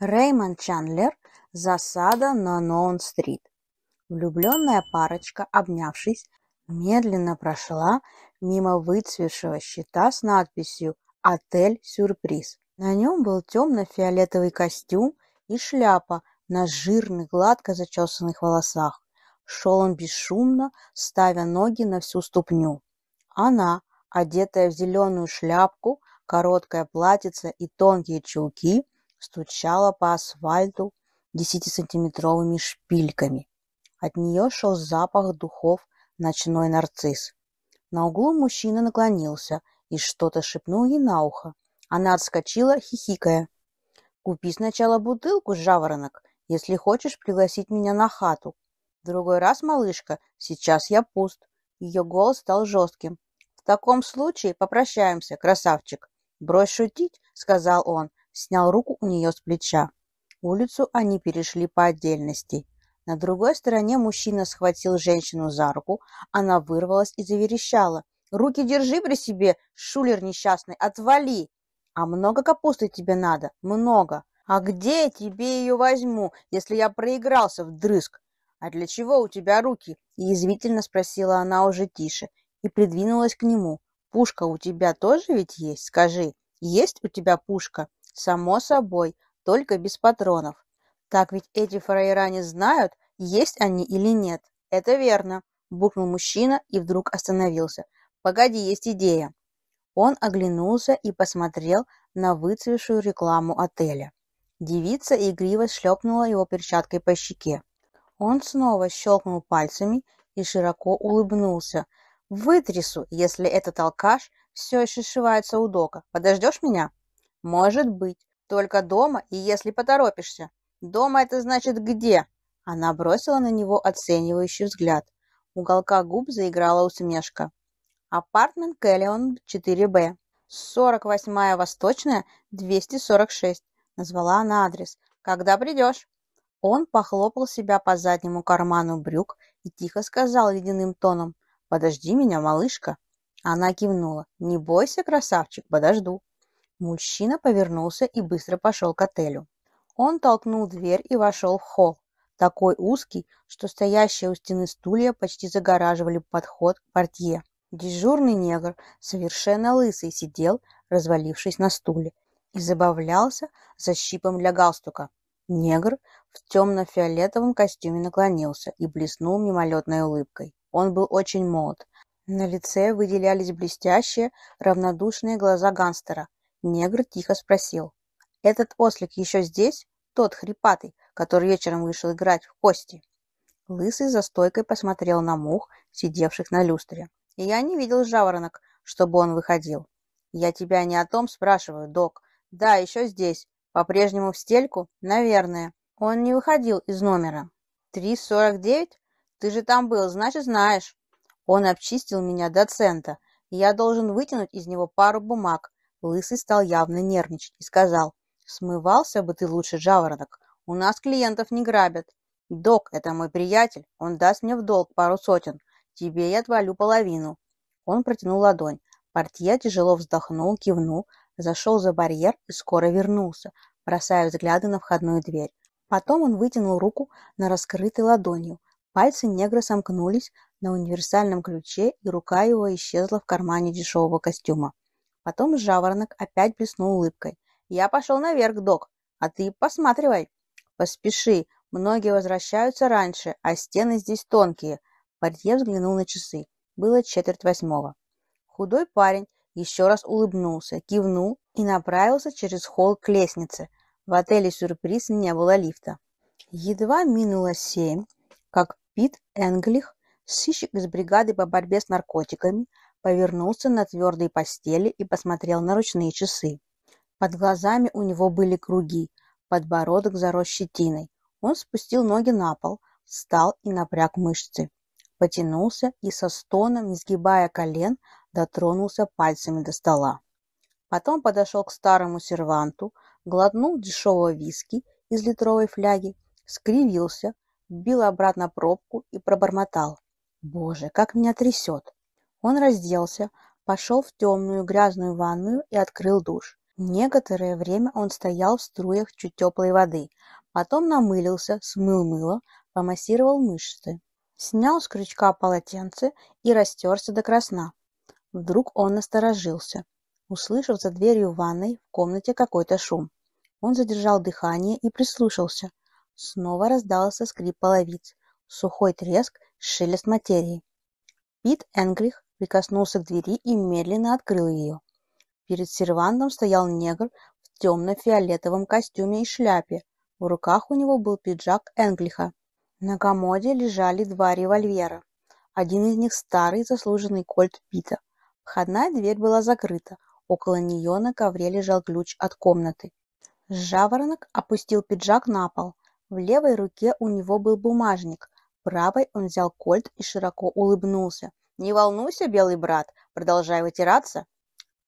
Рэймонд Чандлер «Засада на Ноун-стрит». Влюбленная парочка, обнявшись, медленно прошла мимо выцветшего щита с надписью «Отель Сюрприз». На нем был темно-фиолетовый костюм и шляпа на жирных, гладко зачесанных волосах. Шел он бесшумно, ставя ноги на всю ступню. Она, одетая в зеленую шляпку, короткое платьице и тонкие чулки – стучала по асфальту десятисантиметровыми шпильками. От нее шел запах духов «Ночной нарцисс». На углу мужчина наклонился и что-то шепнул ей на ухо. Она отскочила, хихикая. «Купи сначала бутылку, жаворонок, если хочешь пригласить меня на хату. Другой раз, малышка, сейчас я пуст». Ее голос стал жестким. «В таком случае попрощаемся, красавчик». «Брось шутить», — сказал он, снял руку у нее с плеча. Улицу они перешли по отдельности. На другой стороне мужчина схватил женщину за руку, она вырвалась и заверещала. «Руки держи при себе, шулер несчастный, отвали!» «А много капусты тебе надо? Много!» «А где я тебе ее возьму, если я проигрался вдрызг?» «А для чего у тебя руки?» – язвительно спросила она уже тише и придвинулась к нему. «Пушка у тебя тоже ведь есть, скажи? Есть у тебя пушка?» Само собой, только без патронов. Так ведь эти фраера не знают, есть они или нет. Это верно, буркнул мужчина и вдруг остановился. Погоди, есть идея. Он оглянулся и посмотрел на выцвевшую рекламу отеля. Девица игриво шлепнула его перчаткой по щеке. Он снова щелкнул пальцами и широко улыбнулся. «Вытрясу, если этот алкаш все еще сшивается у дока. Подождешь меня?» «Может быть. Только дома, и если поторопишься». «Дома это значит где?» Она бросила на него оценивающий взгляд. Уголка губ заиграла усмешка. Апартмент Кэллион 4Б. 48-я Восточная, 246. Назвала она адрес. «Когда придешь?» Он похлопал себя по заднему карману брюк и тихо сказал ледяным тоном. «Подожди меня, малышка». Она кивнула. «Не бойся, красавчик, подожду». Мужчина повернулся и быстро пошел к отелю. Он толкнул дверь и вошел в холл, такой узкий, что стоящие у стены стулья почти загораживали подход к портье. Дежурный негр, совершенно лысый, сидел, развалившись на стуле, и забавлялся защипом для галстука. Негр в темно-фиолетовом костюме наклонился и блеснул мимолетной улыбкой. Он был очень молод. На лице выделялись блестящие, равнодушные глаза гангстера, Негр тихо спросил. «Этот ослик еще здесь? Тот хрипатый, который вечером вышел играть в кости?» Лысый за стойкой посмотрел на мух, сидевших на люстре. И «Я не видел жаворонок, чтобы он выходил». «Я тебя не о том спрашиваю, док. Да, еще здесь. По-прежнему в стельку? Наверное. Он не выходил из номера». «Три сорок девять? Ты же там был, значит, знаешь». Он обчистил меня до цента. Я должен вытянуть из него пару бумаг, Лысый стал явно нервничать и сказал, «Смывался бы ты лучше, жаворонок, у нас клиентов не грабят. Док, это мой приятель, он даст мне в долг пару сотен, тебе я отвалю половину». Он протянул ладонь. Портье тяжело вздохнул, кивнул, зашел за барьер и скоро вернулся, бросая взгляды на входную дверь. Потом он вытянул руку на раскрытой ладонью. Пальцы негра сомкнулись на универсальном ключе, и рука его исчезла в кармане дешевого костюма. Потом жаворонок опять блеснул улыбкой. «Я пошел наверх, док, а ты посматривай». «Поспеши, многие возвращаются раньше, а стены здесь тонкие». Портье взглянул на часы. Было четверть восьмого. Худой парень еще раз улыбнулся, кивнул и направился через холл к лестнице. В отеле «Сюрприз» не было лифта. Едва минуло семь, как Пит Энглих, сыщик из бригады по борьбе с наркотиками, повернулся на твердой постели и посмотрел на ручные часы. Под глазами у него были круги, подбородок зарос щетиной. Он спустил ноги на пол, встал и напряг мышцы. Потянулся и со стоном, не сгибая колен, дотронулся пальцами до стола. Потом подошел к старому серванту, глотнул дешевого виски из литровой фляги, скривился, бил обратно пробку и пробормотал. «Боже, как меня трясет! Он разделся, пошел в темную грязную ванную и открыл душ. Некоторое время он стоял в струях чуть теплой воды, потом намылился, смыл мыло, помассировал мышцы. Снял с крючка полотенце и растерся до красна. Вдруг он насторожился, услышав за дверью ванной в комнате какой-то шум. Он задержал дыхание и прислушался. Снова раздался скрип половиц, сухой треск, шелест материи. Пит Энгрих прикоснулся к двери и медленно открыл ее. Перед сервантом стоял негр в темно-фиолетовом костюме и шляпе. В руках у него был пиджак Энглиха. На комоде лежали два револьвера. Один из них старый, заслуженный кольт Пита. Входная дверь была закрыта. Около нее на ковре лежал ключ от комнаты. Жаворонок опустил пиджак на пол. В левой руке у него был бумажник. Правой он взял кольт и широко улыбнулся – не волнуйся, белый брат, продолжай вытираться.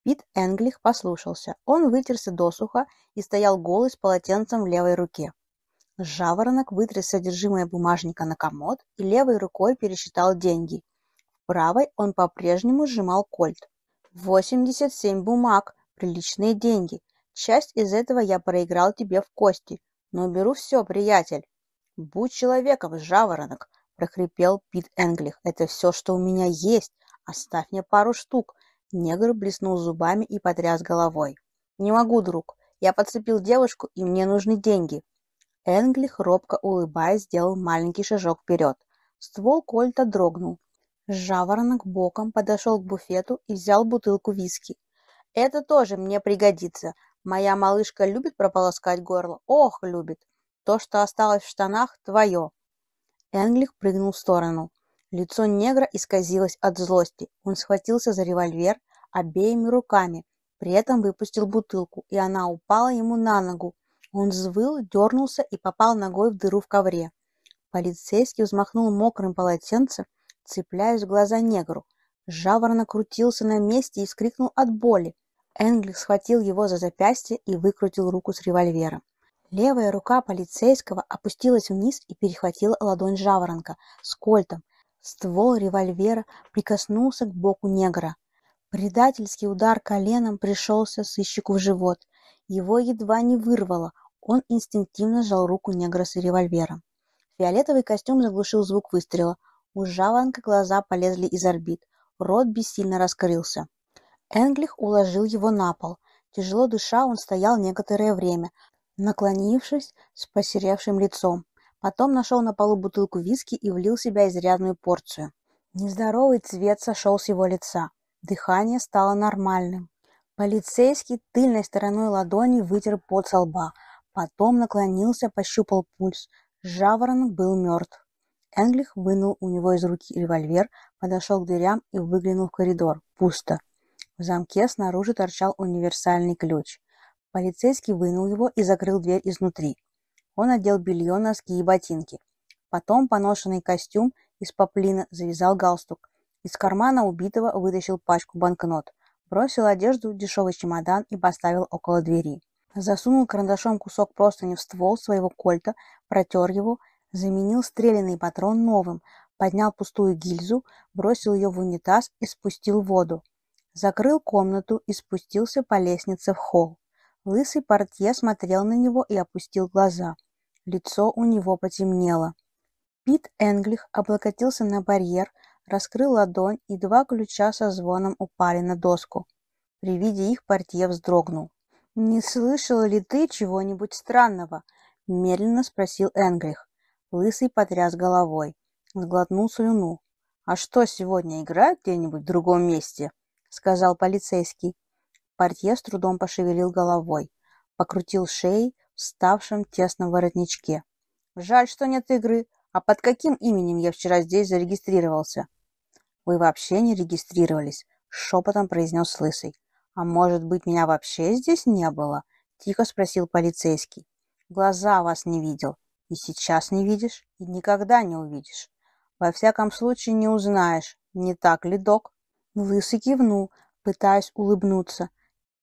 Пит Энглих послушался. Он вытерся досуха и стоял голый с полотенцем в левой руке. Жаворонок вытряс содержимое бумажника на комод и левой рукой пересчитал деньги. правой он по-прежнему сжимал кольт. Восемьдесят семь бумаг, приличные деньги. Часть из этого я проиграл тебе в кости, но беру все, приятель. Будь человеком, жаворонок, прохрипел Пит Энглих. «Это все, что у меня есть. Оставь мне пару штук». Негр блеснул зубами и потряс головой. «Не могу, друг. Я подцепил девушку, и мне нужны деньги». Энглих, робко улыбаясь, сделал маленький шажок вперед. Ствол кольта дрогнул. Жаворонок боком подошел к буфету и взял бутылку виски. «Это тоже мне пригодится. Моя малышка любит прополоскать горло? Ох, любит! То, что осталось в штанах, твое!» Энглих прыгнул в сторону. Лицо негра исказилось от злости. Он схватился за револьвер обеими руками, при этом выпустил бутылку, и она упала ему на ногу. Он взвыл, дернулся и попал ногой в дыру в ковре. Полицейский взмахнул мокрым полотенцем, цепляясь в глаза негру. Жаворно крутился на месте и вскрикнул от боли. Энглих схватил его за запястье и выкрутил руку с револьвером. Левая рука полицейского опустилась вниз и перехватила ладонь жаворонка с кольтом. Ствол револьвера прикоснулся к боку негра. Предательский удар коленом пришелся сыщику в живот. Его едва не вырвало. Он инстинктивно сжал руку негра с револьвером. Фиолетовый костюм заглушил звук выстрела. У жаворонка глаза полезли из орбит. Рот бессильно раскрылся. Энглих уложил его на пол. Тяжело дыша, он стоял некоторое время, Наклонившись с посеревшим лицом, потом нашел на полу бутылку виски и влил в себя изрядную порцию. Нездоровый цвет сошел с его лица. Дыхание стало нормальным. Полицейский тыльной стороной ладони вытер пот со лба, потом наклонился, пощупал пульс. Жаворонок был мертв. Энглих вынул у него из руки револьвер, подошел к дверям и выглянул в коридор. Пусто. В замке снаружи торчал универсальный ключ. Полицейский вынул его и закрыл дверь изнутри. Он одел белье, носки и ботинки. Потом поношенный костюм из поплина завязал галстук. Из кармана убитого вытащил пачку банкнот. Бросил одежду в дешевый чемодан и поставил около двери. Засунул карандашом кусок простыни в ствол своего кольта, протер его, заменил стрелянный патрон новым, поднял пустую гильзу, бросил ее в унитаз и спустил воду. Закрыл комнату и спустился по лестнице в холл. Лысый портье смотрел на него и опустил глаза. Лицо у него потемнело. Пит Энглих облокотился на барьер, раскрыл ладонь, и два ключа со звоном упали на доску. При виде их портье вздрогнул. «Не слышал ли ты чего-нибудь странного?» – медленно спросил Энглих. Лысый потряс головой. Сглотнул слюну. «А что, сегодня играют где-нибудь в другом месте?» – сказал полицейский. Портье с трудом пошевелил головой, покрутил шеей в ставшем тесном воротничке. «Жаль, что нет игры. А под каким именем я вчера здесь зарегистрировался?» «Вы вообще не регистрировались», — шепотом произнес Лысый. «А может быть, меня вообще здесь не было?» — тихо спросил полицейский. «Глаза вас не видел. И сейчас не видишь, и никогда не увидишь. Во всяком случае, не узнаешь, не так ли, док?» Лысый кивнул, пытаясь улыбнуться,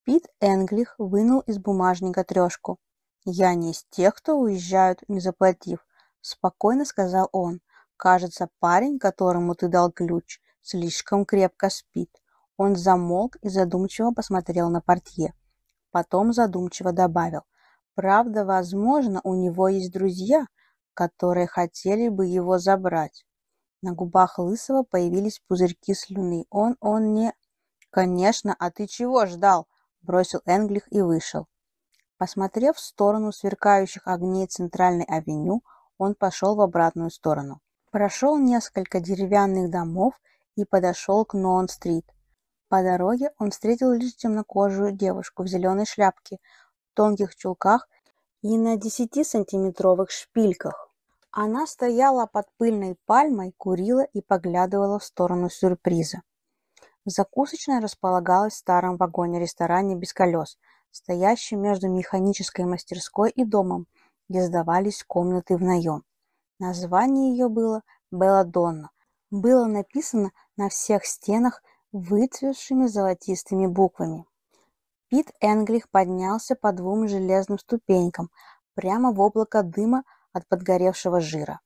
Пит Энглих вынул из бумажника трешку. «Я не из тех, кто уезжают, не заплатив», — спокойно сказал он. «Кажется, парень, которому ты дал ключ, слишком крепко спит». Он замолк и задумчиво посмотрел на портье. Потом задумчиво добавил. «Правда, возможно, у него есть друзья, которые хотели бы его забрать». На губах Лысого появились пузырьки слюны. Он, он не... «Конечно, а ты чего ждал?» бросил Энглих и вышел. Посмотрев в сторону сверкающих огней центральной авеню, он пошел в обратную сторону. Прошел несколько деревянных домов и подошел к Нон-стрит. По дороге он встретил лишь темнокожую девушку в зеленой шляпке, тонких чулках и на 10-сантиметровых шпильках. Она стояла под пыльной пальмой, курила и поглядывала в сторону сюрприза. Закусочная располагалась в старом вагоне-ресторане без колес, стоящем между механической мастерской и домом, где сдавались комнаты в наем. Название ее было «Белладонна». Было написано на всех стенах выцветшими золотистыми буквами. Пит Энглих поднялся по двум железным ступенькам, прямо в облако дыма от подгоревшего жира.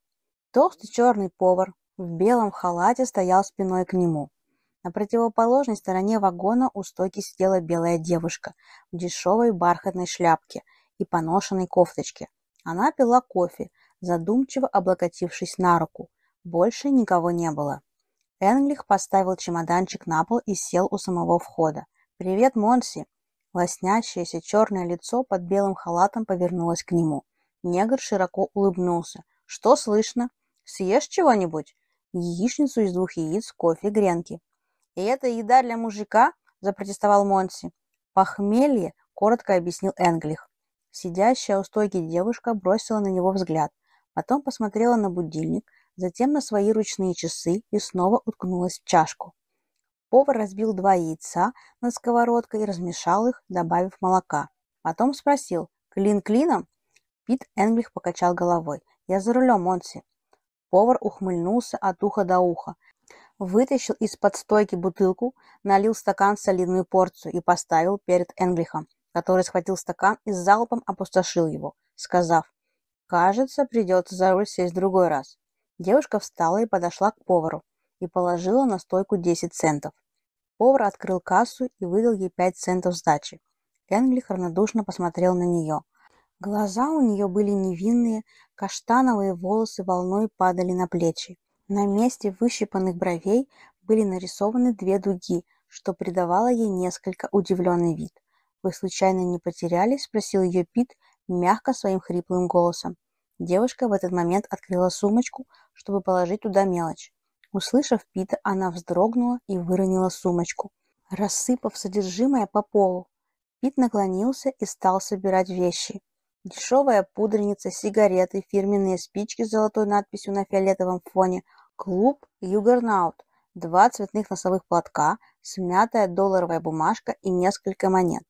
Толстый черный повар в белом халате стоял спиной к нему – на противоположной стороне вагона у стойки сидела белая девушка в дешевой бархатной шляпке и поношенной кофточке. Она пила кофе, задумчиво облокотившись на руку. Больше никого не было. Энглих поставил чемоданчик на пол и сел у самого входа. «Привет, Монси!» Лоснящееся черное лицо под белым халатом повернулось к нему. Негр широко улыбнулся. «Что слышно? Съешь чего-нибудь?» «Яичницу из двух яиц, кофе, гренки». «И это еда для мужика?» – запротестовал Монси. «Похмелье», – коротко объяснил Энглих. Сидящая у стойки девушка бросила на него взгляд, потом посмотрела на будильник, затем на свои ручные часы и снова уткнулась в чашку. Повар разбил два яйца на сковородкой и размешал их, добавив молока. Потом спросил «Клин клином?» Пит Энглих покачал головой. «Я за рулем, Монси». Повар ухмыльнулся от уха до уха – Вытащил из-под стойки бутылку, налил стакан солидную порцию и поставил перед Энглихом, который схватил стакан и залпом опустошил его, сказав, «Кажется, придется за руль сесть в другой раз». Девушка встала и подошла к повару и положила на стойку 10 центов. Повар открыл кассу и выдал ей 5 центов сдачи. Энглих равнодушно посмотрел на нее. Глаза у нее были невинные, каштановые волосы волной падали на плечи. На месте выщипанных бровей были нарисованы две дуги, что придавало ей несколько удивленный вид. «Вы случайно не потерялись? – спросил ее Пит мягко своим хриплым голосом. Девушка в этот момент открыла сумочку, чтобы положить туда мелочь. Услышав Пита, она вздрогнула и выронила сумочку, рассыпав содержимое по полу. Пит наклонился и стал собирать вещи. Дешевая пудреница, сигареты, фирменные спички с золотой надписью на фиолетовом фоне – Клуб «Югернаут». Два цветных носовых платка, смятая долларовая бумажка и несколько монет.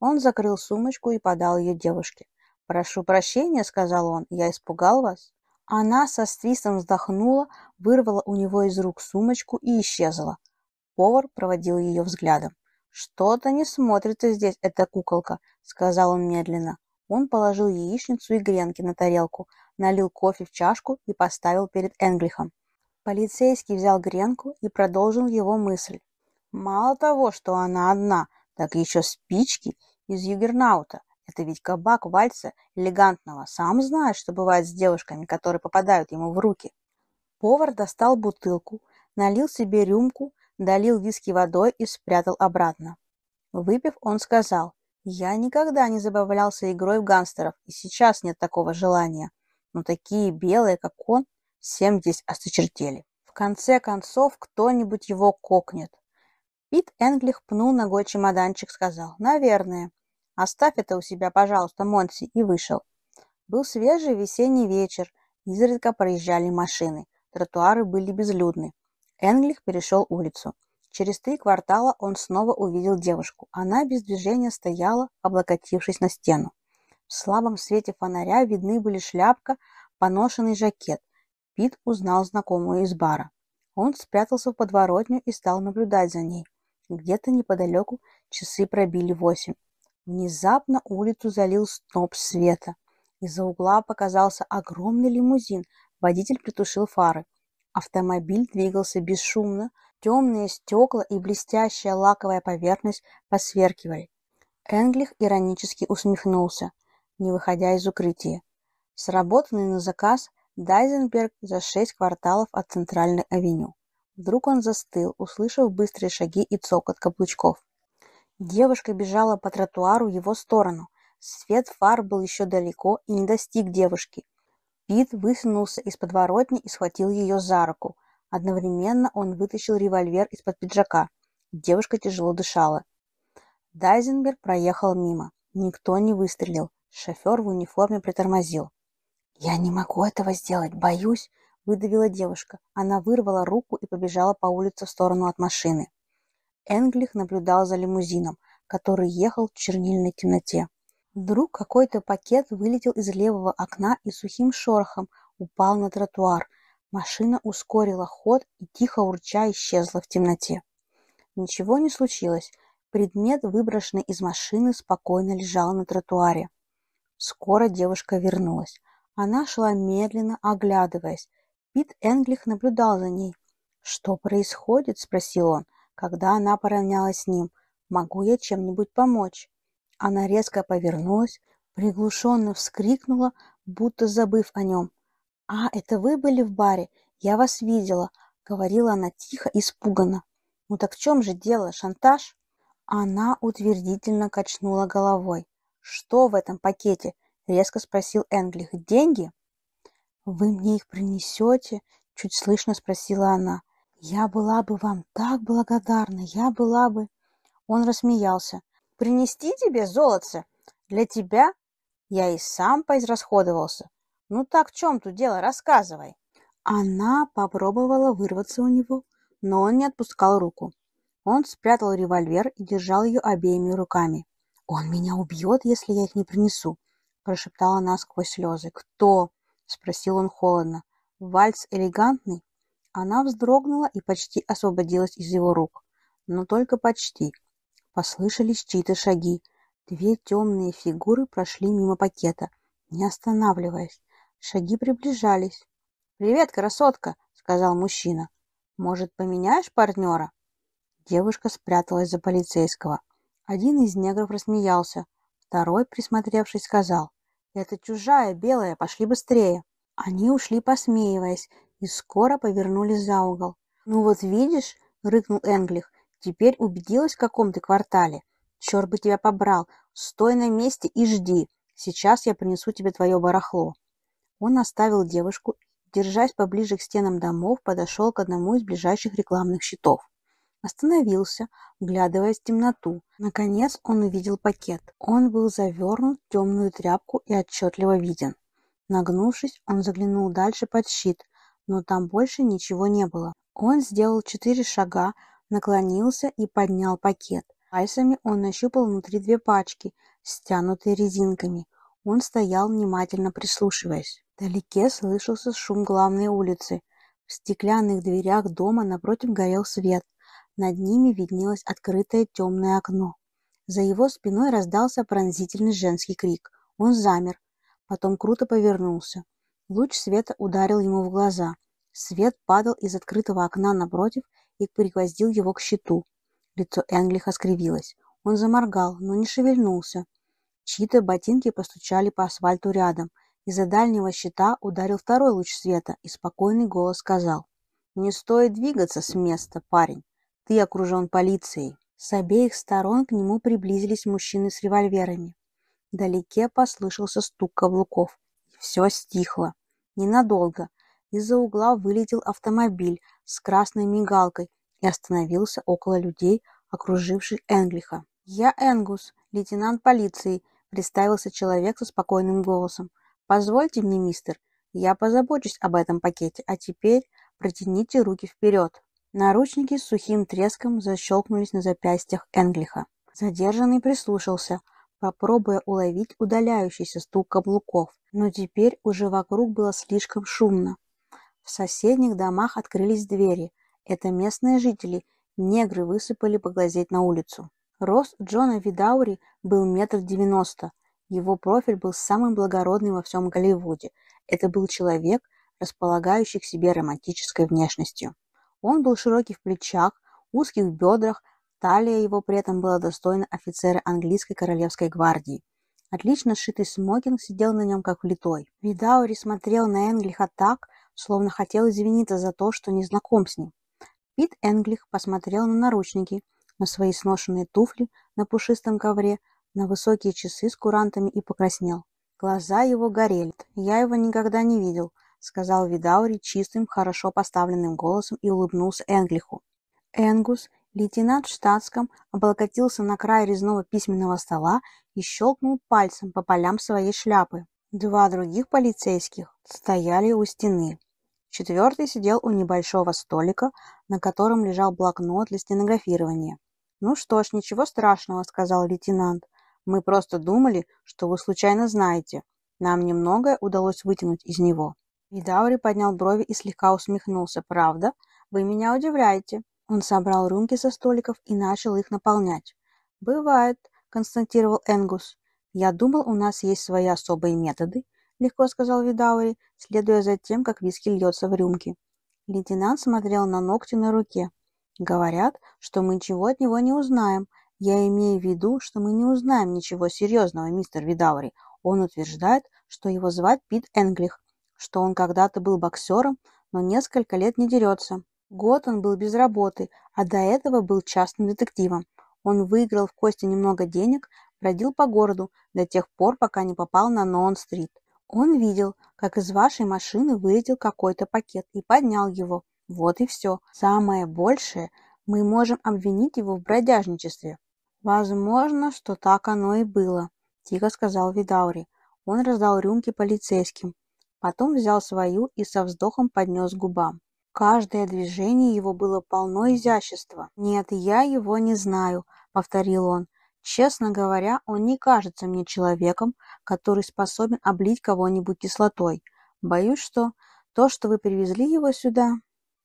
Он закрыл сумочку и подал ее девушке. «Прошу прощения», — сказал он, — «я испугал вас». Она со свистом вздохнула, вырвала у него из рук сумочку и исчезла. Повар проводил ее взглядом. «Что-то не смотрится здесь эта куколка», — сказал он медленно. Он положил яичницу и гренки на тарелку, налил кофе в чашку и поставил перед Энглихом. Полицейский взял гренку и продолжил его мысль. Мало того, что она одна, так еще спички из югернаута. Это ведь кабак вальца элегантного. Сам знает, что бывает с девушками, которые попадают ему в руки. Повар достал бутылку, налил себе рюмку, долил виски водой и спрятал обратно. Выпив, он сказал, «Я никогда не забавлялся игрой в гангстеров, и сейчас нет такого желания. Но такие белые, как он, здесь осточертели. В конце концов, кто-нибудь его кокнет. Пит Энглих пнул ногой чемоданчик, сказал «Наверное». «Оставь это у себя, пожалуйста, Монси», и вышел. Был свежий весенний вечер, изредка проезжали машины, тротуары были безлюдны. Энглих перешел улицу. Через три квартала он снова увидел девушку. Она без движения стояла, облокотившись на стену. В слабом свете фонаря видны были шляпка, поношенный жакет. Пит узнал знакомую из бара. Он спрятался в подворотню и стал наблюдать за ней. Где-то неподалеку часы пробили восемь. Внезапно улицу залил сноп света. Из-за угла показался огромный лимузин. Водитель притушил фары. Автомобиль двигался бесшумно. Темные стекла и блестящая лаковая поверхность посверкивали. Энглих иронически усмехнулся, не выходя из укрытия. Сработанный на заказ Дайзенберг за шесть кварталов от центральной авеню. Вдруг он застыл, услышав быстрые шаги и цокот каблучков. Девушка бежала по тротуару в его сторону. Свет фар был еще далеко и не достиг девушки. Пит высунулся из подворотни и схватил ее за руку. Одновременно он вытащил револьвер из-под пиджака. Девушка тяжело дышала. Дайзенберг проехал мимо. Никто не выстрелил. Шофер в униформе притормозил. «Я не могу этого сделать, боюсь», – выдавила девушка. Она вырвала руку и побежала по улице в сторону от машины. Энглих наблюдал за лимузином, который ехал в чернильной темноте. Вдруг какой-то пакет вылетел из левого окна и сухим шорохом упал на тротуар. Машина ускорила ход и тихо урча исчезла в темноте. Ничего не случилось. Предмет, выброшенный из машины, спокойно лежал на тротуаре. Скоро девушка вернулась. Она шла медленно, оглядываясь. Пит Энглих наблюдал за ней. «Что происходит?» – спросил он, когда она поравнялась с ним. «Могу я чем-нибудь помочь?» Она резко повернулась, приглушенно вскрикнула, будто забыв о нем. «А, это вы были в баре? Я вас видела!» — говорила она тихо, испуганно. «Ну так в чем же дело? Шантаж?» Она утвердительно качнула головой. «Что в этом пакете?» – резко спросил Энглих. «Деньги?» «Вы мне их принесете?» – чуть слышно спросила она. «Я была бы вам так благодарна, я была бы...» Он рассмеялся. «Принести тебе золотце? Для тебя я и сам поизрасходовался. Ну так в чем тут дело, рассказывай!» Она попробовала вырваться у него, но он не отпускал руку. Он спрятал револьвер и держал ее обеими руками. «Он меня убьет, если я их не принесу прошептала она сквозь слезы. «Кто?» — спросил он холодно. «Вальс элегантный?» Она вздрогнула и почти освободилась из его рук. Но только почти. Послышались чьи-то шаги. Две темные фигуры прошли мимо пакета, не останавливаясь. Шаги приближались. «Привет, красотка!» — сказал мужчина. «Может, поменяешь партнера?» Девушка спряталась за полицейского. Один из негров рассмеялся. Второй, присмотревшись, сказал это чужая, белая, пошли быстрее!» Они ушли, посмеиваясь, и скоро повернули за угол. «Ну вот видишь», — рыкнул Энглих, — «теперь убедилась, в каком ты квартале. Черт бы тебя побрал! Стой на месте и жди! Сейчас я принесу тебе твое барахло!» Он оставил девушку, держась поближе к стенам домов, подошел к одному из ближайших рекламных щитов. Остановился, вглядываясь в темноту. Наконец он увидел пакет. Он был завернут в темную тряпку и отчетливо виден. Нагнувшись, он заглянул дальше под щит, но там больше ничего не было. Он сделал четыре шага, наклонился и поднял пакет. Пальцами он нащупал внутри две пачки, стянутые резинками. Он стоял, внимательно прислушиваясь. Вдалеке слышался шум главной улицы. В стеклянных дверях дома напротив горел свет. Над ними виднелось открытое темное окно. За его спиной раздался пронзительный женский крик. Он замер, потом круто повернулся. Луч света ударил ему в глаза. Свет падал из открытого окна напротив и пригвоздил его к щиту. Лицо Энглиха скривилось. Он заморгал, но не шевельнулся. Чьи-то ботинки постучали по асфальту рядом. Из-за дальнего щита ударил второй луч света, и спокойный голос сказал. «Не стоит двигаться с места, парень. Ты окружен полицией». С обеих сторон к нему приблизились мужчины с револьверами. Вдалеке послышался стук каблуков. Все стихло. Ненадолго. Из-за угла вылетел автомобиль с красной мигалкой и остановился около людей, окруживших Энглиха. «Я Энгус, лейтенант полиции», — представился человек со спокойным голосом. «Позвольте мне, мистер, я позабочусь об этом пакете, а теперь протяните руки вперед». Наручники с сухим треском защелкнулись на запястьях Энглиха. Задержанный прислушался, попробуя уловить удаляющийся стук каблуков, но теперь уже вокруг было слишком шумно. В соседних домах открылись двери. Это местные жители, негры высыпали поглазеть на улицу. Рост Джона Видаури был метр девяносто. Его профиль был самым благородным во всем Голливуде. Это был человек, располагающий к себе романтической внешностью. Он был широкий в плечах, узкий в бедрах, талия его при этом была достойна офицера английской королевской гвардии. Отлично сшитый смокинг сидел на нем как влитой. Видаури смотрел на Энглиха так, словно хотел извиниться за то, что не знаком с ним. Пит Энглих посмотрел на наручники, на свои сношенные туфли на пушистом ковре, на высокие часы с курантами и покраснел. Глаза его горели. Я его никогда не видел. — сказал Видаури чистым, хорошо поставленным голосом и улыбнулся Энглиху. Энгус, лейтенант в штатском, облокотился на край резного письменного стола и щелкнул пальцем по полям своей шляпы. Два других полицейских стояли у стены. Четвертый сидел у небольшого столика, на котором лежал блокнот для стенографирования. «Ну что ж, ничего страшного», — сказал лейтенант. «Мы просто думали, что вы случайно знаете. Нам немногое удалось вытянуть из него». Видаури поднял брови и слегка усмехнулся. «Правда? Вы меня удивляете!» Он собрал рюмки со столиков и начал их наполнять. «Бывает», — констатировал Энгус. «Я думал, у нас есть свои особые методы», — легко сказал Видаури, следуя за тем, как виски льется в рюмки. Лейтенант смотрел на ногти на руке. «Говорят, что мы ничего от него не узнаем. Я имею в виду, что мы не узнаем ничего серьезного, мистер Видаури. Он утверждает, что его звать Пит Энглих, что он когда-то был боксером, но несколько лет не дерется. Год он был без работы, а до этого был частным детективом. Он выиграл в Кости немного денег, бродил по городу до тех пор, пока не попал на Ноон-стрит. Он видел, как из вашей машины вылетел какой-то пакет и поднял его. Вот и все. Самое большее, мы можем обвинить его в бродяжничестве. Возможно, что так оно и было, тихо сказал Видаури. Он раздал рюмки полицейским. Потом взял свою и со вздохом поднес к губам. Каждое движение его было полно изящества. «Нет, я его не знаю», — повторил он. «Честно говоря, он не кажется мне человеком, который способен облить кого-нибудь кислотой. Боюсь, что то, что вы привезли его сюда...»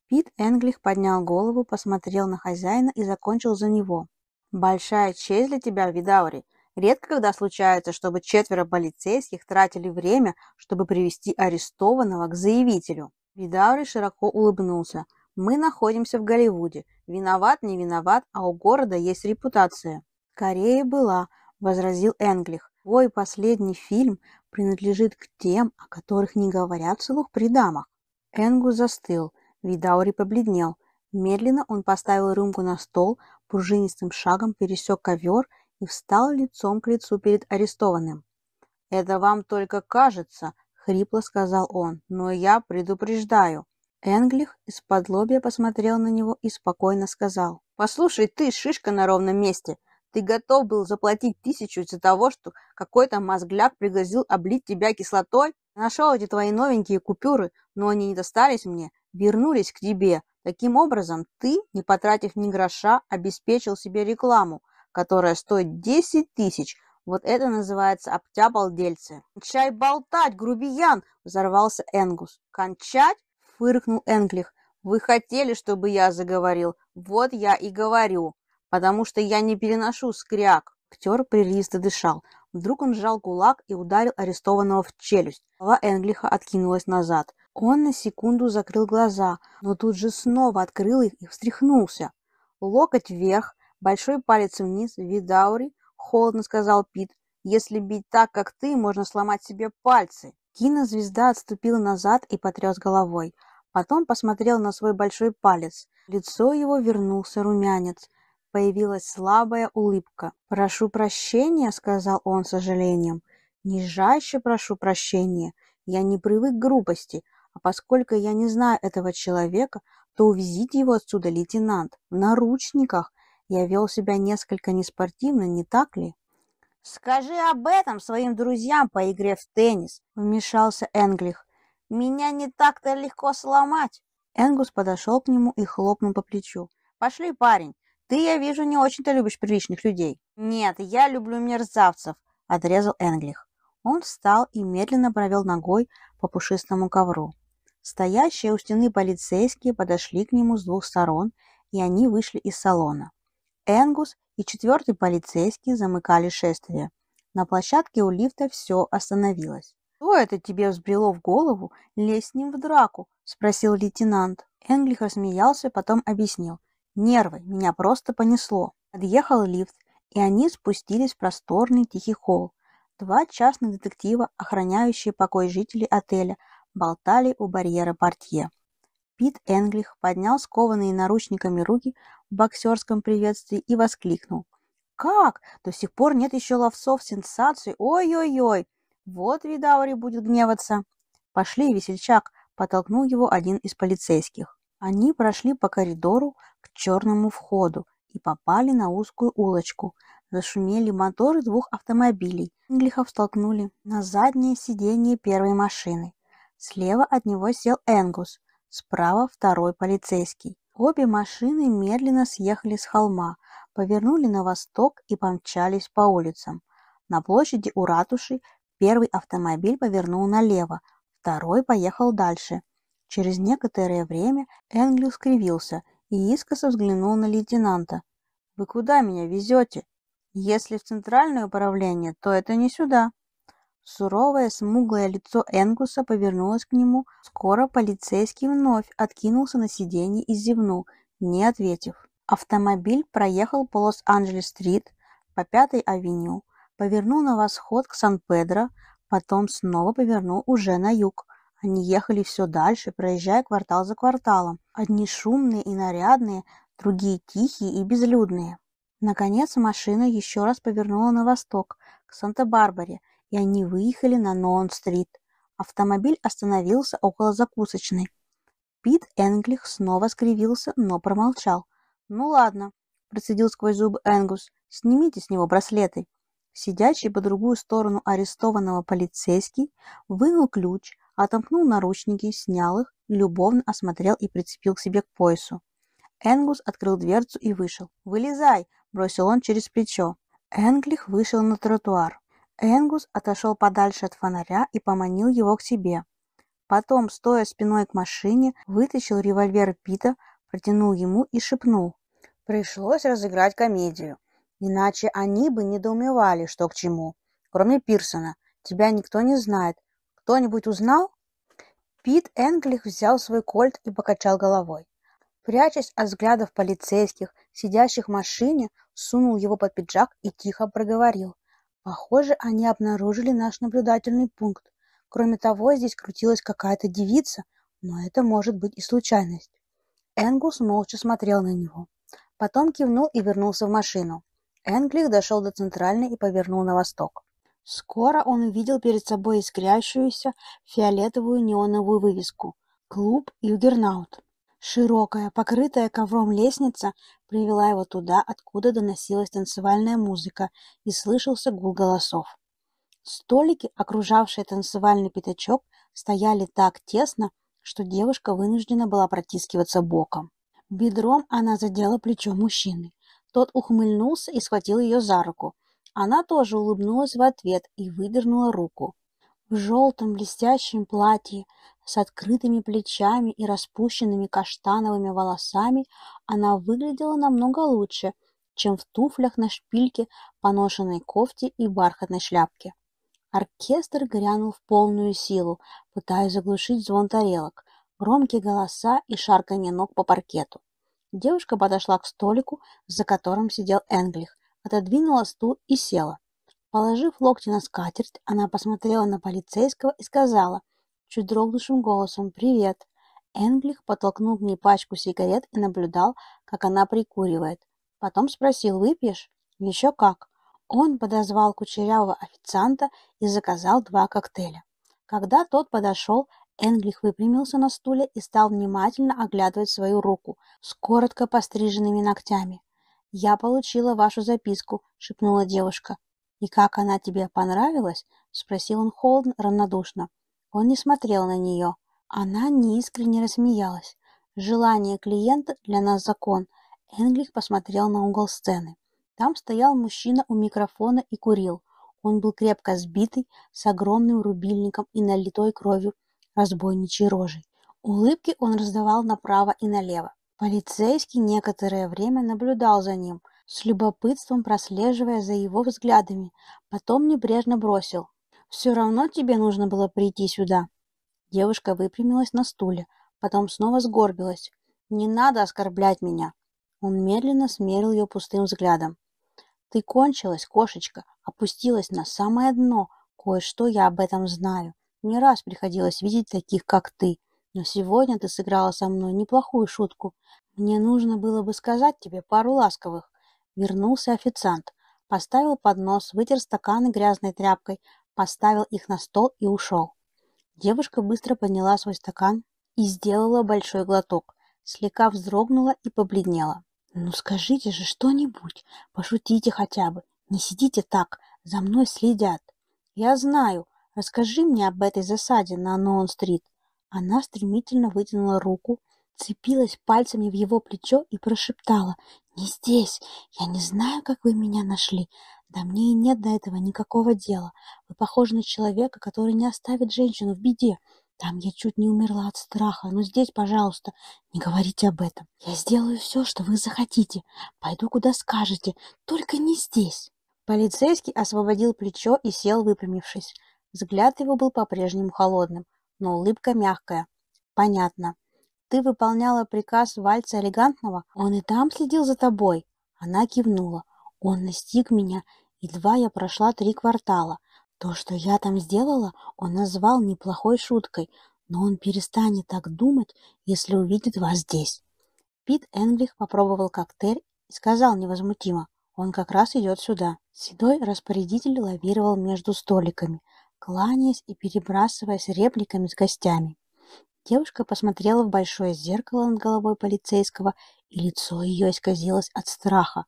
Пит Энглих поднял голову, посмотрел на хозяина и закончил за него. «Большая честь для тебя, Видаури, Редко когда случается, чтобы четверо полицейских тратили время, чтобы привести арестованного к заявителю. Видаури широко улыбнулся. «Мы находимся в Голливуде. Виноват, не виноват, а у города есть репутация». «Корея была», — возразил Энглих. «Твой последний фильм принадлежит к тем, о которых не говорят вслух при дамах». Энгу застыл. Видаури побледнел. Медленно он поставил рюмку на стол, пружинистым шагом пересек ковер и встал лицом к лицу перед арестованным. «Это вам только кажется», — хрипло сказал он, — «но я предупреждаю». Энглих из-под лобья посмотрел на него и спокойно сказал. «Послушай ты, шишка на ровном месте, ты готов был заплатить тысячу из-за того, что какой-то мозгляк пригласил облить тебя кислотой? Нашел эти твои новенькие купюры, но они не достались мне, вернулись к тебе. Таким образом, ты, не потратив ни гроша, обеспечил себе рекламу, которая стоит 10 тысяч. Вот это называется обтябалдельцы. «Кончай болтать, грубиян!» – взорвался Энгус. «Кончать?» – фыркнул Энглих. «Вы хотели, чтобы я заговорил. Вот я и говорю, потому что я не переношу скряк». Актер прилисто дышал. Вдруг он сжал кулак и ударил арестованного в челюсть. Голова Энглиха откинулась назад. Он на секунду закрыл глаза, но тут же снова открыл их и встряхнулся. Локоть вверх, «Большой палец вниз, Видаури!» — холодно сказал Пит. «Если бить так, как ты, можно сломать себе пальцы!» Кинозвезда отступил назад и потряс головой. Потом посмотрел на свой большой палец. лицо его вернулся румянец. Появилась слабая улыбка. «Прошу прощения», — сказал он с сожалением. «Нижайше прошу прощения. Я не привык к грубости, а поскольку я не знаю этого человека, то увезите его отсюда, лейтенант, в наручниках, я вел себя несколько неспортивно, не так ли? «Скажи об этом своим друзьям по игре в теннис», — вмешался Энглих. «Меня не так-то легко сломать». Энгус подошел к нему и хлопнул по плечу. «Пошли, парень. Ты, я вижу, не очень-то любишь приличных людей». «Нет, я люблю мерзавцев», — отрезал Энглих. Он встал и медленно провел ногой по пушистому ковру. Стоящие у стены полицейские подошли к нему с двух сторон, и они вышли из салона. Энгус и четвертый полицейский замыкали шествие. На площадке у лифта все остановилось. «Что это тебе взбрело в голову лезть с ним в драку?» – спросил лейтенант. Энглих рассмеялся, потом объяснил. «Нервы, меня просто понесло». Подъехал лифт, и они спустились в просторный тихий холл. Два частных детектива, охраняющие покой жителей отеля, болтали у барьера портье. Пит Энглих поднял скованные наручниками руки в боксерском приветствии и воскликнул. «Как? До сих пор нет еще ловцов, сенсаций! Ой-ой-ой! Вот Видаури будет гневаться!» «Пошли, весельчак!» – Потолкнул его один из полицейских. Они прошли по коридору к черному входу и попали на узкую улочку. Зашумели моторы двух автомобилей. Энглихов столкнули на заднее сиденье первой машины. Слева от него сел Энгус, справа второй полицейский. Обе машины медленно съехали с холма, повернули на восток и помчались по улицам. На площади у ратуши первый автомобиль повернул налево, второй поехал дальше. Через некоторое время Энгли скривился и искоса взглянул на лейтенанта. «Вы куда меня везете? Если в центральное управление, то это не сюда» суровое смуглое лицо энгуса повернулось к нему скоро полицейский вновь откинулся на сиденье и зевнул не ответив автомобиль проехал по лос-анджелес-стрит по пятой авеню повернул на восход к сан-педро потом снова повернул уже на юг они ехали все дальше, проезжая квартал за кварталом. Одни шумные и нарядные, другие тихие и безлюдные. Наконец машина еще раз повернула на восток, к Санта-Барбаре, и они выехали на Ноун-стрит. Автомобиль остановился около закусочной. Пит Энглих снова скривился, но промолчал. «Ну ладно», – процедил сквозь зубы Энгус, – «снимите с него браслеты». Сидящий по другую сторону арестованного полицейский вынул ключ, отомкнул наручники, снял их, любовно осмотрел и прицепил к себе к поясу. Энгус открыл дверцу и вышел. «Вылезай!» – бросил он через плечо. Энглих вышел на тротуар энгус отошел подальше от фонаря и поманил его к себе потом стоя спиной к машине вытащил револьвер пита протянул ему и шепнул пришлось разыграть комедию иначе они бы недоумевали что к чему кроме пирсона тебя никто не знает кто-нибудь узнал пит энглих взял свой кольт и покачал головой прячась от взглядов полицейских сидящих в машине сунул его под пиджак и тихо проговорил Похоже, они обнаружили наш наблюдательный пункт. Кроме того, здесь крутилась какая-то девица, но это может быть и случайность. Энгус молча смотрел на него. Потом кивнул и вернулся в машину. Энглих дошел до центральной и повернул на восток. Скоро он увидел перед собой искрящуюся фиолетовую неоновую вывеску «Клуб Югернаут». Широкая, покрытая ковром лестница привела его туда, откуда доносилась танцевальная музыка и слышался гул голосов. Столики, окружавшие танцевальный пятачок, стояли так тесно, что девушка вынуждена была протискиваться боком. Бедром она задела плечо мужчины. Тот ухмыльнулся и схватил ее за руку. Она тоже улыбнулась в ответ и выдернула руку. В желтом блестящем платье с открытыми плечами и распущенными каштановыми волосами она выглядела намного лучше, чем в туфлях на шпильке, поношенной кофте и бархатной шляпке. Оркестр грянул в полную силу, пытаясь заглушить звон тарелок, громкие голоса и шарканье ног по паркету. Девушка подошла к столику, за которым сидел Энглих, отодвинула стул и села. Положив локти на скатерть, она посмотрела на полицейского и сказала – чуть дрогнувшим голосом «Привет». Энглих подтолкнул к ней пачку сигарет и наблюдал, как она прикуривает. Потом спросил «Выпьешь?» «Еще как». Он подозвал кучерявого официанта и заказал два коктейля. Когда тот подошел, Энглих выпрямился на стуле и стал внимательно оглядывать свою руку с коротко постриженными ногтями. «Я получила вашу записку», — шепнула девушка. «И как она тебе понравилась?» — спросил он холодно, равнодушно. Он не смотрел на нее. Она неискренне рассмеялась. «Желание клиента для нас закон». Энглих посмотрел на угол сцены. Там стоял мужчина у микрофона и курил. Он был крепко сбитый, с огромным рубильником и налитой кровью разбойничьей рожей. Улыбки он раздавал направо и налево. Полицейский некоторое время наблюдал за ним, с любопытством прослеживая за его взглядами. Потом небрежно бросил. Все равно тебе нужно было прийти сюда. Девушка выпрямилась на стуле, потом снова сгорбилась. Не надо оскорблять меня. Он медленно смерил ее пустым взглядом. Ты кончилась, кошечка, опустилась на самое дно. Кое-что я об этом знаю. Не раз приходилось видеть таких, как ты. Но сегодня ты сыграла со мной неплохую шутку. Мне нужно было бы сказать тебе пару ласковых. Вернулся официант. Поставил поднос, вытер стаканы грязной тряпкой, поставил их на стол и ушел. Девушка быстро подняла свой стакан и сделала большой глоток, слегка вздрогнула и побледнела. «Ну скажите же что-нибудь, пошутите хотя бы, не сидите так, за мной следят». «Я знаю, расскажи мне об этой засаде на Ноон-стрит». Она стремительно вытянула руку, цепилась пальцами в его плечо и прошептала «Не здесь! Я не знаю, как вы меня нашли, да мне и нет до этого никакого дела. Вы похожи на человека, который не оставит женщину в беде. Там я чуть не умерла от страха, но здесь, пожалуйста, не говорите об этом. Я сделаю все, что вы захотите. Пойду, куда скажете, только не здесь». Полицейский освободил плечо и сел, выпрямившись. Взгляд его был по-прежнему холодным, но улыбка мягкая. «Понятно. Ты выполняла приказ Вальца Элегантного? Он и там следил за тобой?» Она кивнула. «Он настиг меня Едва я прошла три квартала. То, что я там сделала, он назвал неплохой шуткой, но он перестанет так думать, если увидит вас здесь. Пит Энглих попробовал коктейль и сказал невозмутимо, он как раз идет сюда. Седой распорядитель лавировал между столиками, кланяясь и перебрасываясь репликами с гостями. Девушка посмотрела в большое зеркало над головой полицейского, и лицо ее исказилось от страха.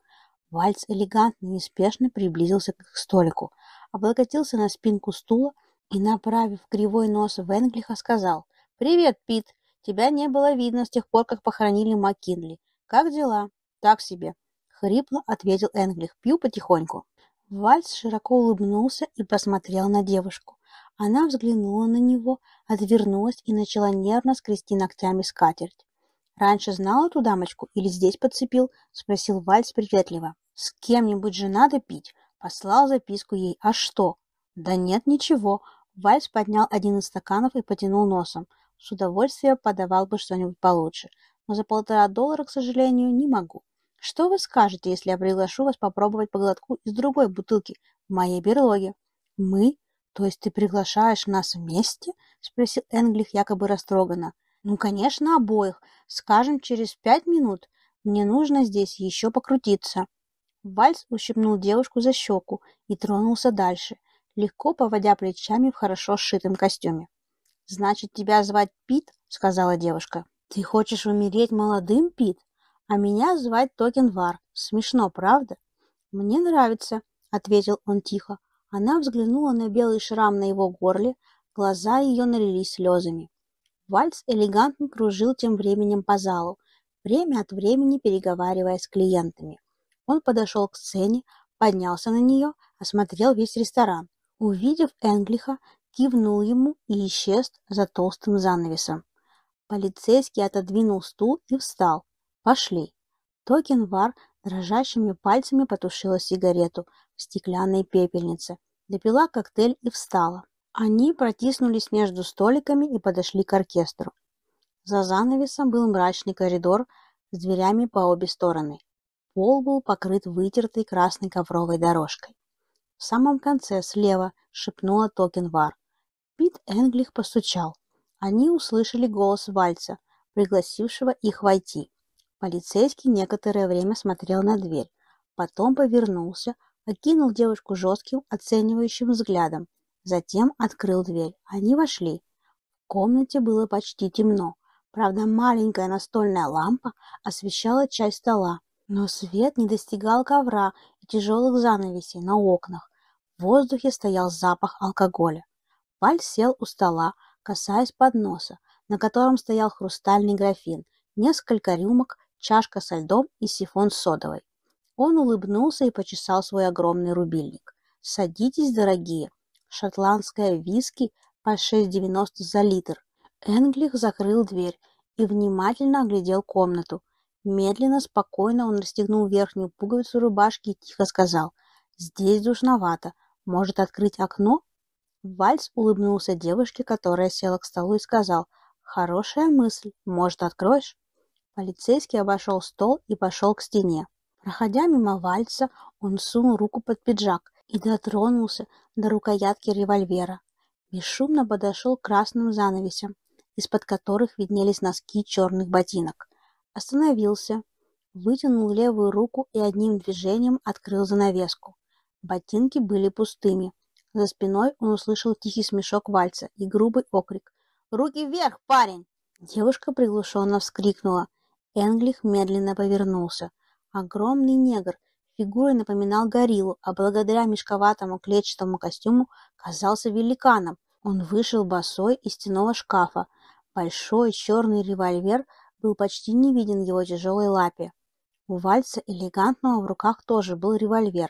Вальц элегантно и неспешно приблизился к их столику, облокотился на спинку стула и, направив кривой нос в Энглиха, сказал «Привет, Пит! Тебя не было видно с тех пор, как похоронили Маккинли. Как дела?» «Так себе», — хрипло ответил Энглих. «Пью потихоньку». Вальц широко улыбнулся и посмотрел на девушку. Она взглянула на него, отвернулась и начала нервно скрести ногтями скатерть. Раньше знал эту дамочку или здесь подцепил? — спросил Вальц приветливо. — С кем-нибудь же надо пить. Послал записку ей. А что? — Да нет, ничего. Вальц поднял один из стаканов и потянул носом. С удовольствием подавал бы что-нибудь получше. Но за полтора доллара, к сожалению, не могу. Что вы скажете, если я приглашу вас попробовать по глотку из другой бутылки в моей берлоге? Мы? То есть ты приглашаешь нас вместе? Спросил Энглих якобы растроганно. Ну, конечно, обоих. Скажем, через пять минут. Мне нужно здесь еще покрутиться. Вальс ущипнул девушку за щеку и тронулся дальше, легко поводя плечами в хорошо сшитом костюме. «Значит, тебя звать Пит?» — сказала девушка. «Ты хочешь умереть молодым, Пит? А меня звать Токенвар. Смешно, правда?» «Мне нравится», — ответил он тихо. Она взглянула на белый шрам на его горле, глаза ее налились слезами. Вальс элегантно кружил тем временем по залу, время от времени переговаривая с клиентами. Он подошел к сцене, поднялся на нее, осмотрел весь ресторан. Увидев Энглиха, кивнул ему и исчез за толстым занавесом. Полицейский отодвинул стул и встал. «Пошли». Токенвар дрожащими пальцами потушила сигарету в стеклянной пепельнице, допила коктейль и встала. Они протиснулись между столиками и подошли к оркестру. За занавесом был мрачный коридор с дверями по обе стороны. Пол был покрыт вытертой красной ковровой дорожкой. В самом конце, слева, шепнула Токенвар. Пит Энглих постучал. Они услышали голос Вальца, пригласившего их войти. Полицейский некоторое время смотрел на дверь, потом повернулся, окинул девушку жестким, оценивающим взглядом Затем открыл дверь. Они вошли. В комнате было почти темно. Правда, маленькая настольная лампа освещала часть стола, но свет не достигал ковра и тяжелых занавесей на окнах. В воздухе стоял запах алкоголя. Паль сел у стола, касаясь подноса, на котором стоял хрустальный графин, несколько рюмок, чашка со льдом и сифон содовой. Он улыбнулся и почесал свой огромный рубильник. «Садитесь, дорогие, шотландское виски по 6,90 за литр. Энглих закрыл дверь и внимательно оглядел комнату. Медленно, спокойно он расстегнул верхнюю пуговицу рубашки и тихо сказал «Здесь душновато. Может открыть окно?» Вальс улыбнулся девушке, которая села к столу и сказал «Хорошая мысль. Может, откроешь?» Полицейский обошел стол и пошел к стене. Проходя мимо Вальца, он сунул руку под пиджак и дотронулся до рукоятки револьвера. Бесшумно подошел к красным занавесям, из-под которых виднелись носки черных ботинок. Остановился, вытянул левую руку и одним движением открыл занавеску. Ботинки были пустыми. За спиной он услышал тихий смешок вальца и грубый окрик. «Руки вверх, парень!» Девушка приглушенно вскрикнула. Энглих медленно повернулся. Огромный негр Фигурой напоминал гориллу, а благодаря мешковатому клетчатому костюму казался великаном. Он вышел босой из стенного шкафа. Большой черный револьвер был почти не виден его тяжелой лапе. У Вальца элегантного в руках тоже был револьвер.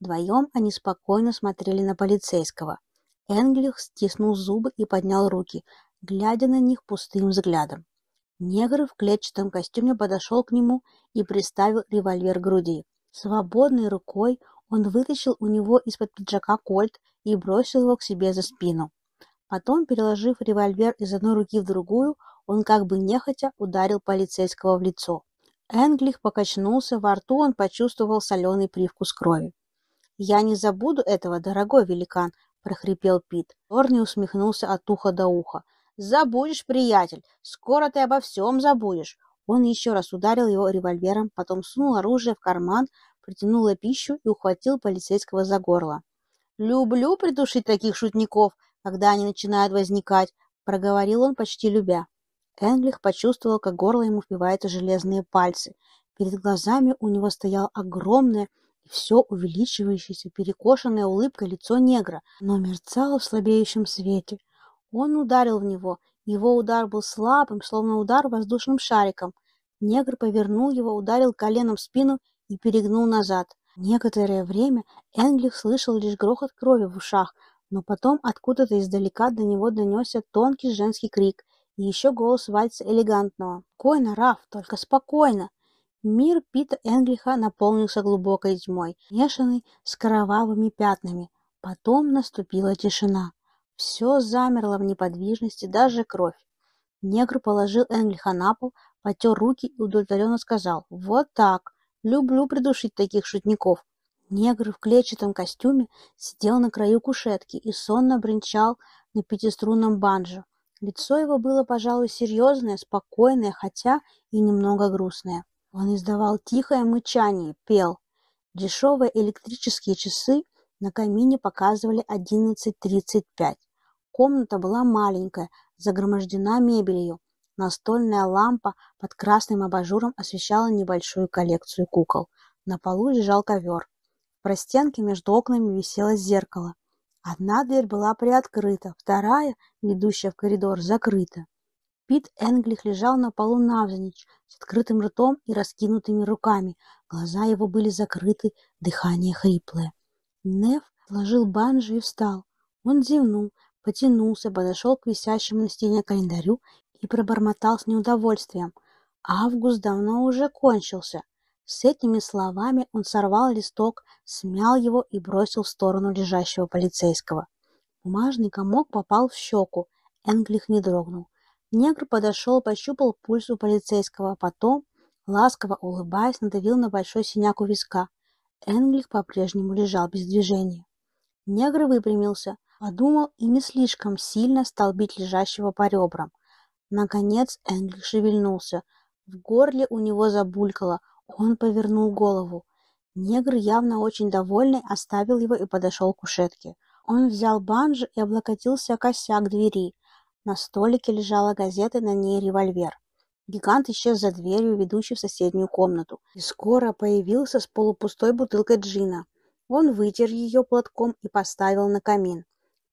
Вдвоем они спокойно смотрели на полицейского. Энглих стиснул зубы и поднял руки, глядя на них пустым взглядом. Негр в клетчатом костюме подошел к нему и приставил револьвер к груди. Свободной рукой он вытащил у него из-под пиджака кольт и бросил его к себе за спину. Потом, переложив револьвер из одной руки в другую, он как бы нехотя ударил полицейского в лицо. Энглих покачнулся, во рту он почувствовал соленый привкус крови. «Я не забуду этого, дорогой великан!» – прохрипел Пит. Торни усмехнулся от уха до уха. «Забудешь, приятель! Скоро ты обо всем забудешь! Он еще раз ударил его револьвером, потом сунул оружие в карман, притянул пищу и ухватил полицейского за горло. «Люблю придушить таких шутников, когда они начинают возникать», — проговорил он почти любя. Энглих почувствовал, как горло ему впиваются железные пальцы. Перед глазами у него стоял огромное и все увеличивающееся перекошенное улыбка лицо негра, но мерцало в слабеющем свете. Он ударил в него, его удар был слабым, словно удар воздушным шариком. Негр повернул его, ударил коленом в спину и перегнул назад. Некоторое время Энглих слышал лишь грохот крови в ушах, но потом откуда-то издалека до него донесся тонкий женский крик и еще голос вальца элегантного. «Спокойно, Раф, только спокойно!» Мир Пита Энглиха наполнился глубокой тьмой, мешанной с кровавыми пятнами. Потом наступила тишина. Все замерло в неподвижности, даже кровь. Негр положил Энгельха на пол, потер руки и удовлетворенно сказал «Вот так! Люблю придушить таких шутников!» Негр в клетчатом костюме сидел на краю кушетки и сонно бренчал на пятиструнном банджо. Лицо его было, пожалуй, серьезное, спокойное, хотя и немного грустное. Он издавал тихое мычание, пел. Дешевые электрические часы на камине показывали 11.35. Комната была маленькая, загромождена мебелью. Настольная лампа под красным абажуром освещала небольшую коллекцию кукол. На полу лежал ковер. В простенке между окнами висело зеркало. Одна дверь была приоткрыта, вторая, ведущая в коридор, закрыта. Пит Энглих лежал на полу навзничь, с открытым ртом и раскинутыми руками. Глаза его были закрыты, дыхание хриплое. Нев сложил банджи и встал. Он зевнул, потянулся, подошел к висящему на стене календарю и пробормотал с неудовольствием. «Август давно уже кончился». С этими словами он сорвал листок, смял его и бросил в сторону лежащего полицейского. Бумажный комок попал в щеку. Энглих не дрогнул. Негр подошел, пощупал пульс у полицейского, а потом, ласково улыбаясь, надавил на большой синяк у виска. Энглих по-прежнему лежал без движения. Негр выпрямился. Подумал а и не слишком сильно стал бить лежащего по ребрам. Наконец Энгль шевельнулся. В горле у него забулькало. Он повернул голову. Негр, явно очень довольный, оставил его и подошел к кушетке. Он взял банджи и облокотился о косяк двери. На столике лежала газета, на ней револьвер. Гигант исчез за дверью, ведущей в соседнюю комнату, и скоро появился с полупустой бутылкой джина. Он вытер ее платком и поставил на камин.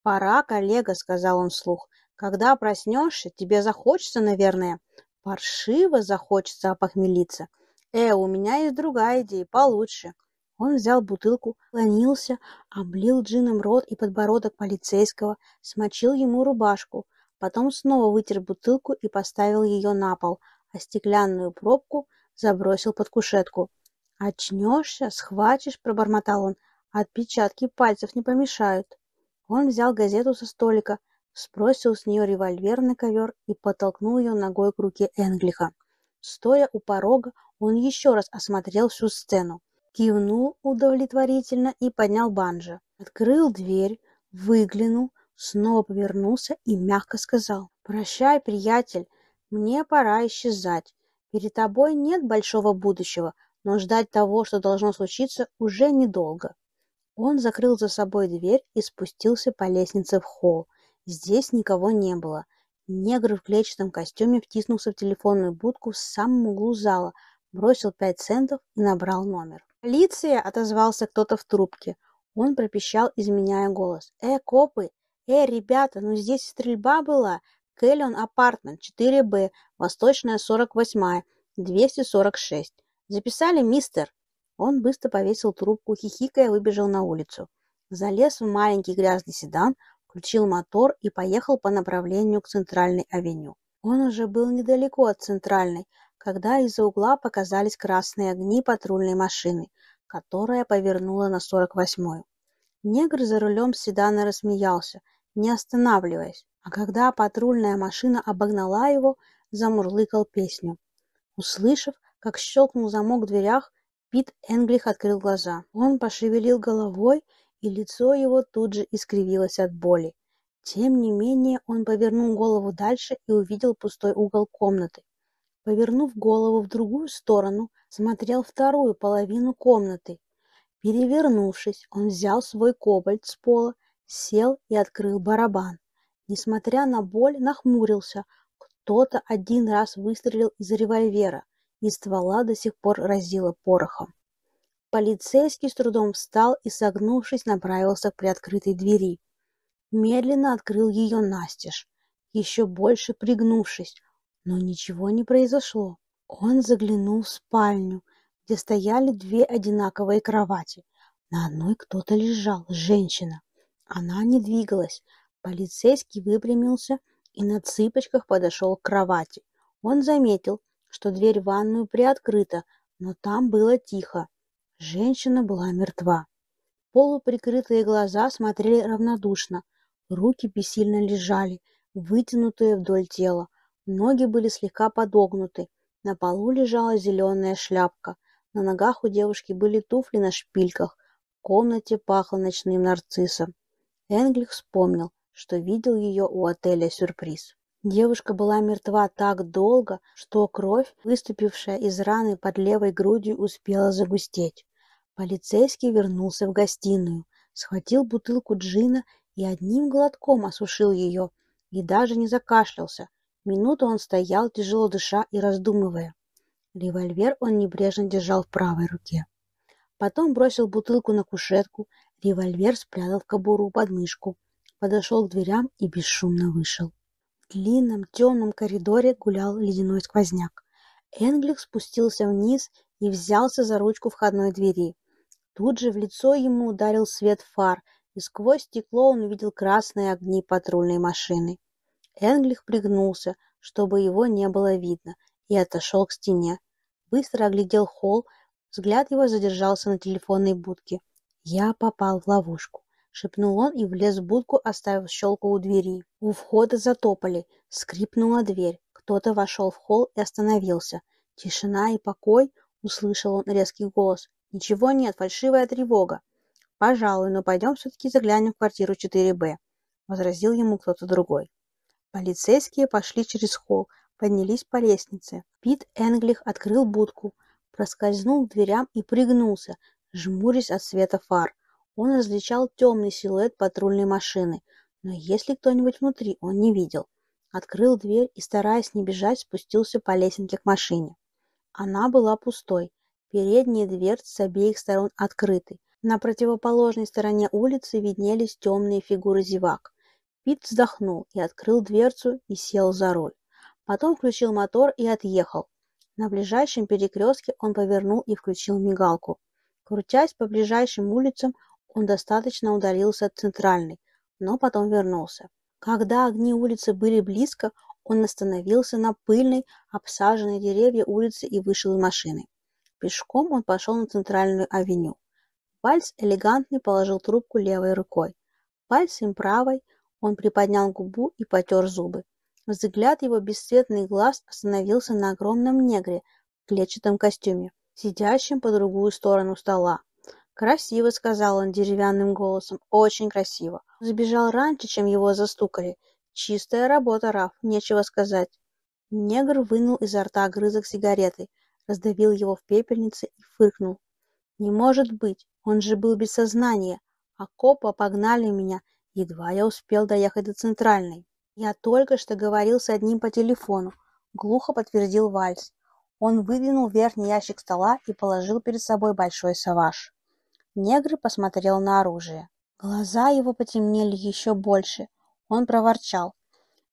«Пора, коллега», — сказал он вслух. «Когда проснешься, тебе захочется, наверное, паршиво захочется опохмелиться. Э, у меня есть другая идея, получше». Он взял бутылку, клонился, облил джином рот и подбородок полицейского, смочил ему рубашку, потом снова вытер бутылку и поставил ее на пол, а стеклянную пробку забросил под кушетку. «Очнешься, схватишь», — пробормотал он, — «отпечатки пальцев не помешают». Он взял газету со столика, сбросил с нее револьверный ковер и подтолкнул ее ногой к руке Энглиха. Стоя у порога, он еще раз осмотрел всю сцену, кивнул удовлетворительно и поднял банджо. Открыл дверь, выглянул, снова повернулся и мягко сказал. «Прощай, приятель, мне пора исчезать. Перед тобой нет большого будущего, но ждать того, что должно случиться, уже недолго. Он закрыл за собой дверь и спустился по лестнице в холл. Здесь никого не было. Негр в клетчатом костюме втиснулся в телефонную будку в самом углу зала, бросил пять центов и набрал номер. «Полиция!» – отозвался кто-то в трубке. Он пропищал, изменяя голос. «Э, копы! Э, ребята, ну здесь стрельба была! Кэллион Апартмент, 4Б, Восточная, 48-я, 246. Записали, мистер?» Он быстро повесил трубку, хихикая, выбежал на улицу. Залез в маленький грязный седан, включил мотор и поехал по направлению к центральной авеню. Он уже был недалеко от центральной, когда из-за угла показались красные огни патрульной машины, которая повернула на 48-ю. Негр за рулем седана рассмеялся, не останавливаясь, а когда патрульная машина обогнала его, замурлыкал песню. Услышав, как щелкнул замок в дверях, Пит Энглих открыл глаза. Он пошевелил головой, и лицо его тут же искривилось от боли. Тем не менее, он повернул голову дальше и увидел пустой угол комнаты. Повернув голову в другую сторону, смотрел вторую половину комнаты. Перевернувшись, он взял свой кобальт с пола, сел и открыл барабан. Несмотря на боль, нахмурился. Кто-то один раз выстрелил из револьвера. И ствола до сих пор разило порохом. Полицейский с трудом встал и, согнувшись, направился к приоткрытой двери. Медленно открыл ее настежь, еще больше пригнувшись, но ничего не произошло. Он заглянул в спальню, где стояли две одинаковые кровати. На одной кто-то лежал, женщина. Она не двигалась. Полицейский выпрямился и на цыпочках подошел к кровати. Он заметил, что дверь в ванную приоткрыта, но там было тихо. Женщина была мертва. Полуприкрытые глаза смотрели равнодушно. Руки бессильно лежали, вытянутые вдоль тела. Ноги были слегка подогнуты. На полу лежала зеленая шляпка. На ногах у девушки были туфли на шпильках. В комнате пахло ночным нарциссом. Энглих вспомнил, что видел ее у отеля «Сюрприз». Девушка была мертва так долго, что кровь, выступившая из раны под левой грудью, успела загустеть. Полицейский вернулся в гостиную, схватил бутылку джина и одним глотком осушил ее, и даже не закашлялся. Минуту он стоял, тяжело дыша и раздумывая. Револьвер он небрежно держал в правой руке. Потом бросил бутылку на кушетку, револьвер спрятал в кобуру под мышку, подошел к дверям и бесшумно вышел длинном темном коридоре гулял ледяной сквозняк. Энглик спустился вниз и взялся за ручку входной двери. Тут же в лицо ему ударил свет фар, и сквозь стекло он увидел красные огни патрульной машины. Энглих пригнулся, чтобы его не было видно, и отошел к стене. Быстро оглядел холл, взгляд его задержался на телефонной будке. Я попал в ловушку шепнул он и влез в будку, оставив щелку у двери. У входа затопали, скрипнула дверь. Кто-то вошел в холл и остановился. «Тишина и покой!» — услышал он резкий голос. «Ничего нет, фальшивая тревога». «Пожалуй, но пойдем все-таки заглянем в квартиру 4Б», — возразил ему кто-то другой. Полицейские пошли через холл, поднялись по лестнице. Пит Энглих открыл будку, проскользнул к дверям и пригнулся, жмурясь от света фар. Он различал темный силуэт патрульной машины, но если кто-нибудь внутри, он не видел. Открыл дверь и, стараясь не бежать, спустился по лесенке к машине. Она была пустой. Передние дверцы с обеих сторон открыты. На противоположной стороне улицы виднелись темные фигуры зевак. Пит вздохнул и открыл дверцу и сел за руль. Потом включил мотор и отъехал. На ближайшем перекрестке он повернул и включил мигалку. Крутясь по ближайшим улицам, он достаточно удалился от центральной, но потом вернулся. Когда огни улицы были близко, он остановился на пыльной, обсаженной деревья улице и вышел из машины. Пешком он пошел на центральную авеню. Пальц элегантный положил трубку левой рукой. Пальцем правой он приподнял губу и потер зубы. Взгляд его бесцветный глаз остановился на огромном негре в клетчатом костюме, сидящем по другую сторону стола. «Красиво», — сказал он деревянным голосом, — «очень красиво». Забежал раньше, чем его застукали. Чистая работа, Раф, нечего сказать. Негр вынул изо рта огрызок сигареты, раздавил его в пепельнице и фыркнул. «Не может быть, он же был без сознания, а копа погнали меня, едва я успел доехать до Центральной. Я только что говорил с одним по телефону», — глухо подтвердил Вальс. Он выдвинул верхний ящик стола и положил перед собой большой саваж. Негр посмотрел на оружие. Глаза его потемнели еще больше. Он проворчал.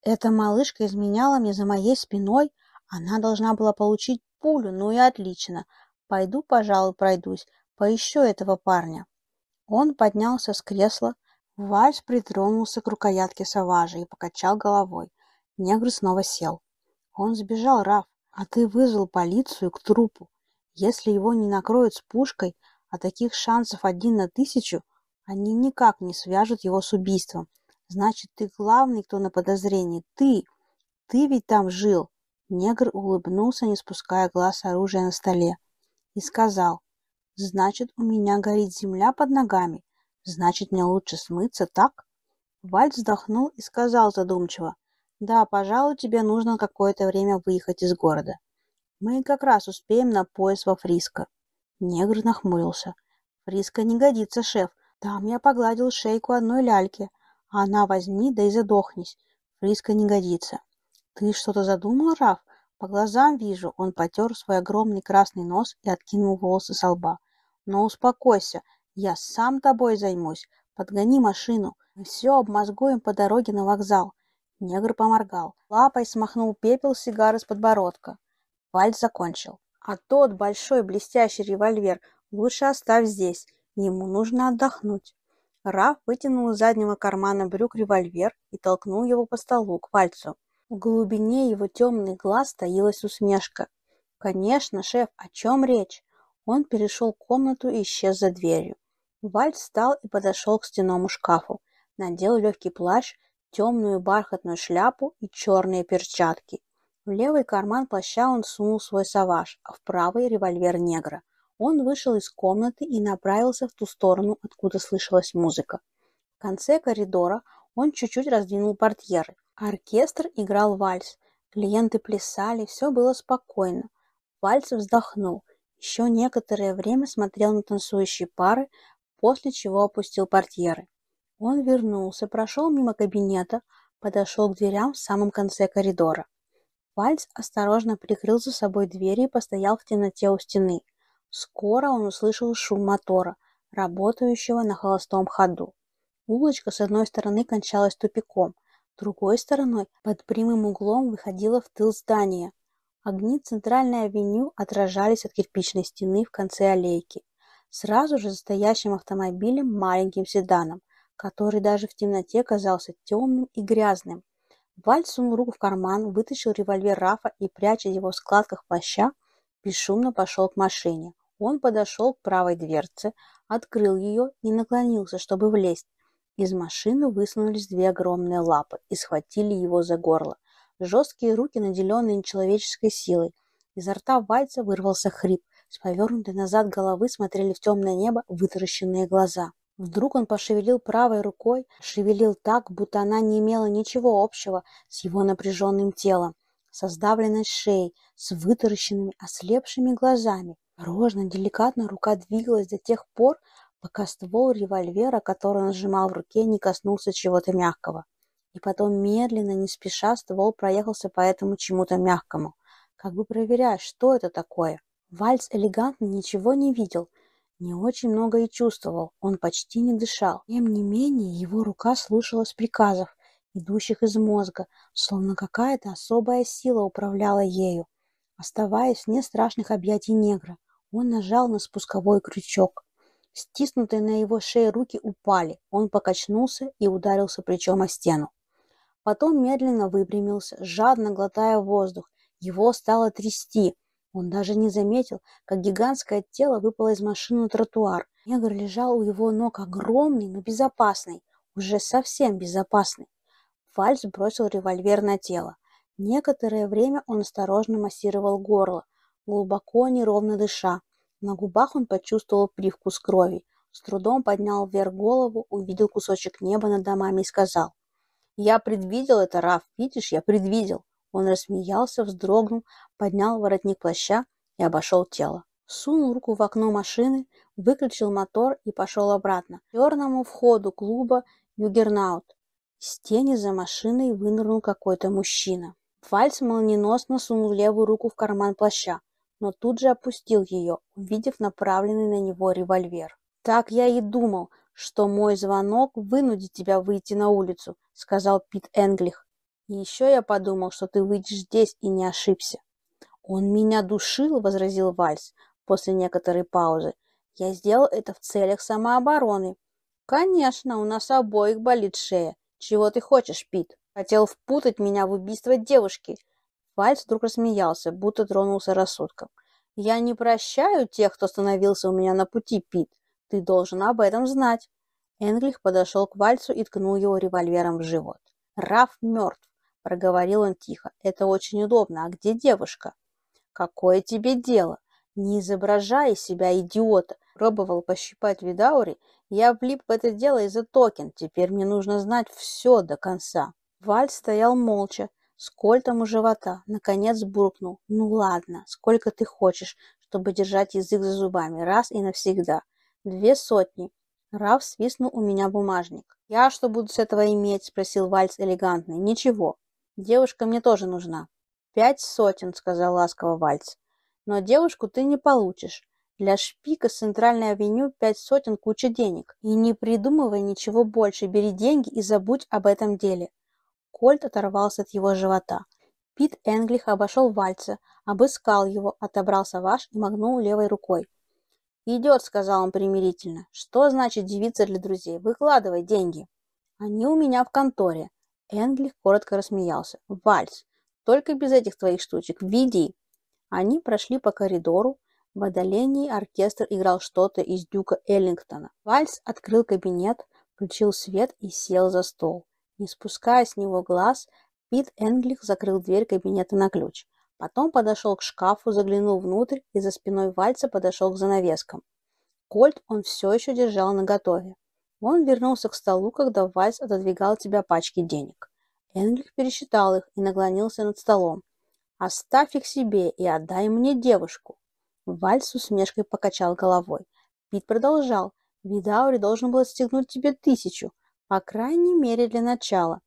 «Эта малышка изменяла мне за моей спиной. Она должна была получить пулю, ну и отлично. Пойду, пожалуй, пройдусь, поищу этого парня». Он поднялся с кресла. Вальс притронулся к рукоятке Саважа и покачал головой. Негр снова сел. «Он сбежал, Раф, а ты вызвал полицию к трупу. Если его не накроют с пушкой, а таких шансов один на тысячу, они никак не свяжут его с убийством. Значит, ты главный, кто на подозрении. Ты! Ты ведь там жил!» Негр улыбнулся, не спуская глаз оружия на столе, и сказал, «Значит, у меня горит земля под ногами. Значит, мне лучше смыться, так?» Вальд вздохнул и сказал задумчиво, «Да, пожалуй, тебе нужно какое-то время выехать из города. Мы как раз успеем на поезд во Фриско». Негр нахмурился. «Фриска не годится, шеф. Там я погладил шейку одной ляльки. А она возьми, да и задохнись. Фриска не годится». «Ты что-то задумал, Раф? По глазам вижу». Он потер свой огромный красный нос и откинул волосы со лба. «Но успокойся, я сам тобой займусь. Подгони машину. Мы все обмозгуем по дороге на вокзал». Негр поморгал. Лапой смахнул пепел сигары с подбородка. Вальт закончил. А тот большой блестящий револьвер лучше оставь здесь, ему нужно отдохнуть. Раф вытянул из заднего кармана брюк револьвер и толкнул его по столу к пальцу. В глубине его темных глаз таилась усмешка. «Конечно, шеф, о чем речь?» Он перешел комнату и исчез за дверью. Вальц встал и подошел к стенному шкафу. Надел легкий плащ, темную бархатную шляпу и черные перчатки. В левый карман плаща он сунул свой саваж, а в правый – револьвер негра. Он вышел из комнаты и направился в ту сторону, откуда слышалась музыка. В конце коридора он чуть-чуть раздвинул портьеры. Оркестр играл вальс. Клиенты плясали, все было спокойно. Вальс вздохнул. Еще некоторое время смотрел на танцующие пары, после чего опустил портьеры. Он вернулся, прошел мимо кабинета, подошел к дверям в самом конце коридора. Вальц осторожно прикрыл за собой дверь и постоял в темноте у стены. Скоро он услышал шум мотора, работающего на холостом ходу. Улочка с одной стороны кончалась тупиком, другой стороной под прямым углом выходила в тыл здания. Огни центральной авеню отражались от кирпичной стены в конце аллейки. Сразу же за стоящим автомобилем маленьким седаном, который даже в темноте казался темным и грязным. Вальд сунул руку в карман, вытащил револьвер Рафа и, пряча его в складках плаща, бесшумно пошел к машине. Он подошел к правой дверце, открыл ее и наклонился, чтобы влезть. Из машины высунулись две огромные лапы и схватили его за горло. Жесткие руки, наделенные нечеловеческой силой. Изо рта Вальца вырвался хрип. С повернутой назад головы смотрели в темное небо вытаращенные глаза. Вдруг он пошевелил правой рукой, шевелил так, будто она не имела ничего общего с его напряженным телом, со сдавленной шеей, с вытаращенными, ослепшими глазами. Рожно, деликатно рука двигалась до тех пор, пока ствол револьвера, который он сжимал в руке, не коснулся чего-то мягкого. И потом медленно, не спеша, ствол проехался по этому чему-то мягкому, как бы проверяя, что это такое. Вальц элегантно ничего не видел – не очень много и чувствовал, он почти не дышал. Тем не менее, его рука слушалась приказов, идущих из мозга, словно какая-то особая сила управляла ею. Оставаясь вне страшных объятий негра, он нажал на спусковой крючок. Стиснутые на его шее руки упали, он покачнулся и ударился плечом о стену. Потом медленно выпрямился, жадно глотая воздух. Его стало трясти, он даже не заметил, как гигантское тело выпало из машины на тротуар. Негр лежал у его ног огромный, но безопасный, уже совсем безопасный. Фальц бросил револьвер на тело. Некоторое время он осторожно массировал горло, глубоко, неровно дыша. На губах он почувствовал привкус крови. С трудом поднял вверх голову, увидел кусочек неба над домами и сказал. «Я предвидел это, Раф, видишь, я предвидел. Он рассмеялся, вздрогнул, поднял воротник плаща и обошел тело. Сунул руку в окно машины, выключил мотор и пошел обратно, к черному входу клуба «Югернаут». Из тени за машиной вынырнул какой-то мужчина. Фальц молниеносно сунул левую руку в карман плаща, но тут же опустил ее, увидев направленный на него револьвер. «Так я и думал, что мой звонок вынудит тебя выйти на улицу», — сказал Пит Энглих. И еще я подумал, что ты выйдешь здесь и не ошибся. Он меня душил, возразил Вальс после некоторой паузы. Я сделал это в целях самообороны. Конечно, у нас обоих болит шея. Чего ты хочешь, Пит? Хотел впутать меня в убийство девушки. Вальс вдруг рассмеялся, будто тронулся рассудком. Я не прощаю тех, кто становился у меня на пути, Пит. Ты должен об этом знать. Энглих подошел к Вальсу и ткнул его револьвером в живот. Раф мертв. – проговорил он тихо. «Это очень удобно. А где девушка?» «Какое тебе дело? Не изображай себя идиота!» Пробовал пощипать Видаури. «Я влип в это дело из-за токен. Теперь мне нужно знать все до конца». Валь стоял молча, с кольтом у живота. Наконец буркнул. «Ну ладно, сколько ты хочешь, чтобы держать язык за зубами раз и навсегда?» «Две сотни». Раф свистнул у меня бумажник. «Я что буду с этого иметь?» – спросил Вальц элегантный. «Ничего. Девушка мне тоже нужна. Пять сотен, сказал ласково Вальц. Но девушку ты не получишь. Для шпика с центральной авеню пять сотен куча денег. И не придумывай ничего больше, бери деньги и забудь об этом деле. Кольт оторвался от его живота. Пит Энглих обошел Вальца, обыскал его, отобрал саваж и магнул левой рукой. «Идет», — сказал он примирительно. «Что значит девица для друзей? Выкладывай деньги». «Они у меня в конторе. Энгли коротко рассмеялся. «Вальс! Только без этих твоих штучек! Види. Они прошли по коридору. В отдалении оркестр играл что-то из Дюка Эллингтона. Вальс открыл кабинет, включил свет и сел за стол. Не спуская с него глаз, Пит Энглих закрыл дверь кабинета на ключ. Потом подошел к шкафу, заглянул внутрь и за спиной Вальца подошел к занавескам. Кольт он все еще держал наготове. Он вернулся к столу, когда Вальс отодвигал от тебя пачки денег. Энгель пересчитал их и наклонился над столом. «Оставь их себе и отдай мне девушку!» Вальс с усмешкой покачал головой. Пит продолжал. «Видаури должен был отстегнуть тебе тысячу, по крайней мере для начала.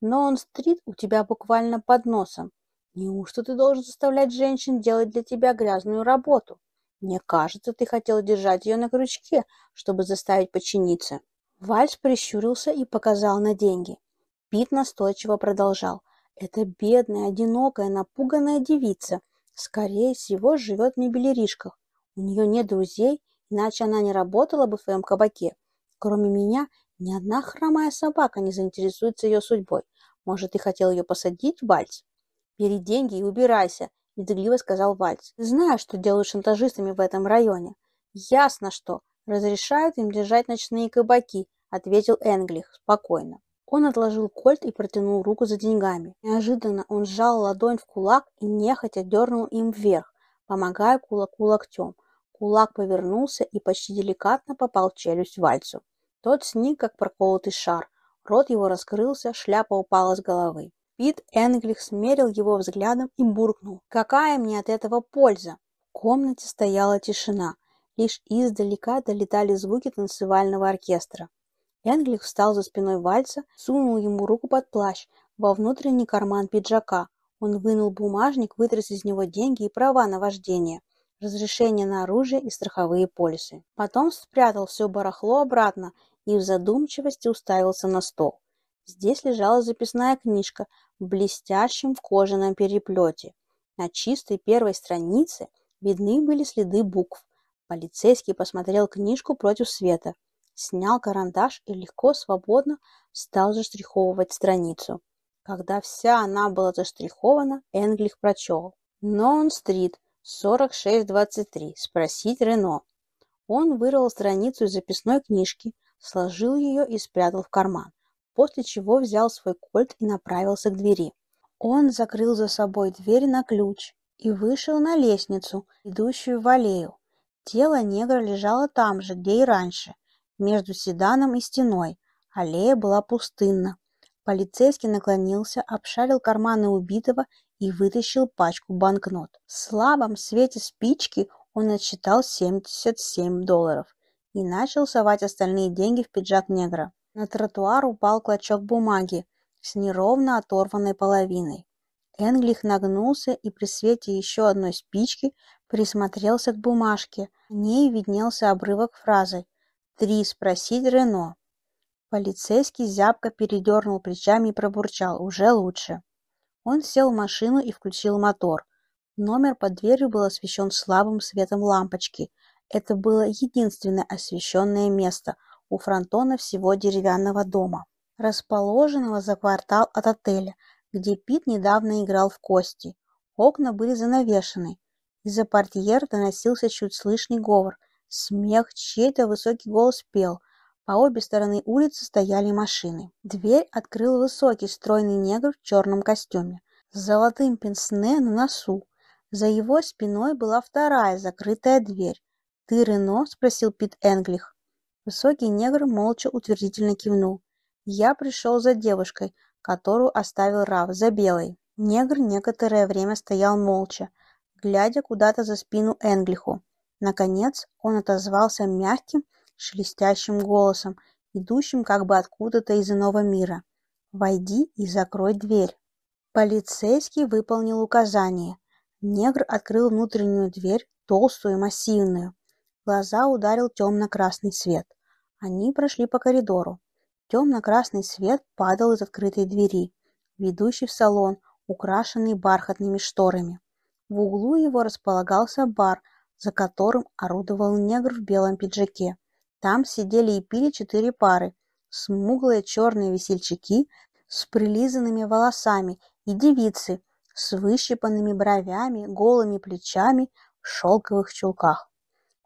Но он стрит у тебя буквально под носом. Неужто ты должен заставлять женщин делать для тебя грязную работу? Мне кажется, ты хотел держать ее на крючке, чтобы заставить подчиниться». Вальс прищурился и показал на деньги. Пит настойчиво продолжал. «Это бедная, одинокая, напуганная девица. Скорее всего, живет в мебелеришках. У нее нет друзей, иначе она не работала бы в своем кабаке. Кроме меня, ни одна хромая собака не заинтересуется ее судьбой. Может, ты хотел ее посадить, Вальц?» «Бери деньги и убирайся», – недыгливо сказал Вальц. "Знаю, что делают шантажистами в этом районе?» «Ясно, что. «Разрешают им держать ночные кабаки», – ответил Энглих спокойно. Он отложил кольт и протянул руку за деньгами. Неожиданно он сжал ладонь в кулак и нехотя дернул им вверх, помогая кулаку локтем. Кулак повернулся и почти деликатно попал в челюсть Вальцу. Тот сник, как проколотый шар. Рот его раскрылся, шляпа упала с головы. Пит Энглих смерил его взглядом и буркнул. «Какая мне от этого польза?» В комнате стояла тишина. Лишь издалека долетали звуки танцевального оркестра. Энглих встал за спиной вальца, сунул ему руку под плащ, во внутренний карман пиджака. Он вынул бумажник, вытряс из него деньги и права на вождение, разрешение на оружие и страховые полисы. Потом спрятал все барахло обратно и в задумчивости уставился на стол. Здесь лежала записная книжка в блестящем кожаном переплете. На чистой первой странице видны были следы букв Полицейский посмотрел книжку против света, снял карандаш и легко, свободно стал заштриховывать страницу. Когда вся она была заштрихована, Энглих прочел. «Нон-стрит, 4623, спросить Рено». Он вырвал страницу из записной книжки, сложил ее и спрятал в карман, после чего взял свой кольт и направился к двери. Он закрыл за собой дверь на ключ и вышел на лестницу, идущую в аллею. Тело негра лежало там же, где и раньше, между седаном и стеной. Аллея была пустынна. Полицейский наклонился, обшарил карманы убитого и вытащил пачку банкнот. В слабом свете спички он отсчитал 77 долларов и начал совать остальные деньги в пиджак негра. На тротуар упал клочок бумаги с неровно оторванной половиной. Энглих нагнулся и при свете еще одной спички присмотрелся к бумажке. В ней виднелся обрывок фразы «Три спросить Рено». Полицейский зябко передернул плечами и пробурчал «Уже лучше». Он сел в машину и включил мотор. Номер под дверью был освещен слабым светом лампочки. Это было единственное освещенное место у фронтона всего деревянного дома, расположенного за квартал от отеля – где Пит недавно играл в кости. Окна были занавешены. Из-за портьер доносился чуть слышный говор. Смех, чей-то высокий голос пел. По обе стороны улицы стояли машины. Дверь открыл высокий, стройный негр в черном костюме, с золотым пенсне на носу. За его спиной была вторая закрытая дверь. «Ты Рено?» – спросил Пит Энглих. Высокий негр молча утвердительно кивнул. «Я пришел за девушкой», которую оставил Рав за белой. Негр некоторое время стоял молча, глядя куда-то за спину Энглиху. Наконец он отозвался мягким, шелестящим голосом, идущим как бы откуда-то из иного мира. «Войди и закрой дверь». Полицейский выполнил указание. Негр открыл внутреннюю дверь, толстую и массивную. В глаза ударил темно-красный свет. Они прошли по коридору. Темно-красный свет падал из открытой двери, ведущей в салон, украшенный бархатными шторами. В углу его располагался бар, за которым орудовал негр в белом пиджаке. Там сидели и пили четыре пары, смуглые черные весельчаки с прилизанными волосами и девицы с выщипанными бровями, голыми плечами в шелковых чулках.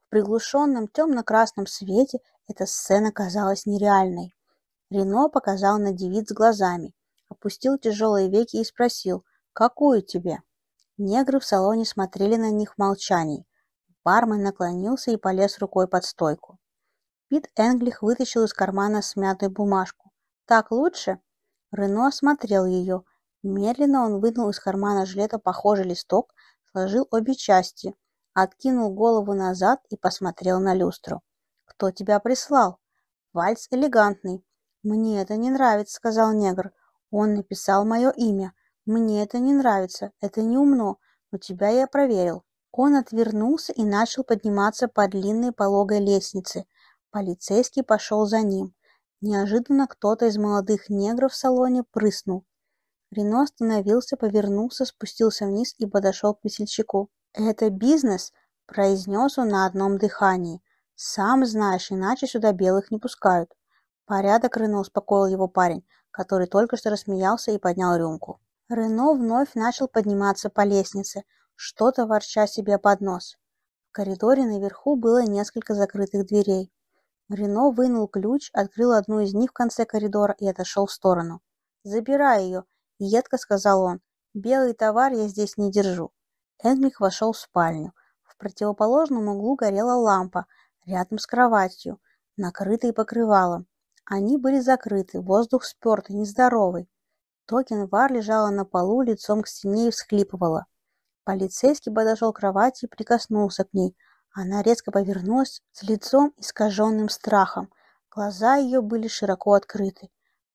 В приглушенном темно-красном свете эта сцена казалась нереальной. Рено показал на девиц глазами, опустил тяжелые веки и спросил «Какую тебе?». Негры в салоне смотрели на них в молчании. Бармен наклонился и полез рукой под стойку. Пит Энглих вытащил из кармана смятую бумажку. «Так лучше?» Рено осмотрел ее. Медленно он вынул из кармана жилета похожий листок, сложил обе части, откинул голову назад и посмотрел на люстру. «Кто тебя прислал?» «Вальс элегантный. «Мне это не нравится», — сказал негр. «Он написал мое имя. Мне это не нравится. Это неумно. Но тебя я проверил». Он отвернулся и начал подниматься по длинной пологой лестнице. Полицейский пошел за ним. Неожиданно кто-то из молодых негров в салоне прыснул. Рено остановился, повернулся, спустился вниз и подошел к весельчаку. «Это бизнес», — произнес он на одном дыхании. «Сам знаешь, иначе сюда белых не пускают». «Порядок, Рено», — успокоил его парень, который только что рассмеялся и поднял рюмку. Рено вновь начал подниматься по лестнице, что-то ворча себе под нос. В коридоре наверху было несколько закрытых дверей. Рено вынул ключ, открыл одну из них в конце коридора и отошел в сторону. «Забирай ее», — едко сказал он. «Белый товар я здесь не держу». Энмих вошел в спальню. В противоположном углу горела лампа, рядом с кроватью, накрытой покрывалом. Они были закрыты, воздух спертый, нездоровый. Токен Вар лежала на полу, лицом к стене и всхлипывала. Полицейский подошел к кровати и прикоснулся к ней. Она резко повернулась с лицом, искаженным страхом. Глаза ее были широко открыты.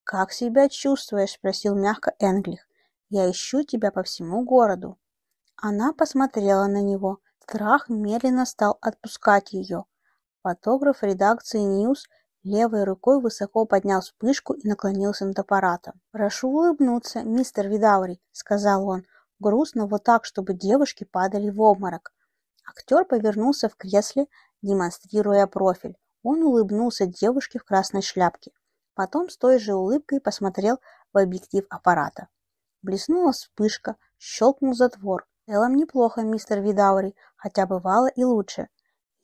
«Как себя чувствуешь?» – спросил мягко Энглих. «Я ищу тебя по всему городу». Она посмотрела на него. Страх медленно стал отпускать ее. Фотограф редакции «Ньюс» Левой рукой высоко поднял вспышку и наклонился над аппаратом. «Прошу улыбнуться, мистер Видаури», — сказал он, грустно вот так, чтобы девушки падали в обморок. Актер повернулся в кресле, демонстрируя профиль. Он улыбнулся девушке в красной шляпке. Потом с той же улыбкой посмотрел в объектив аппарата. Блеснула вспышка, щелкнул затвор. «Элом неплохо, мистер Видаури, хотя бывало и лучше.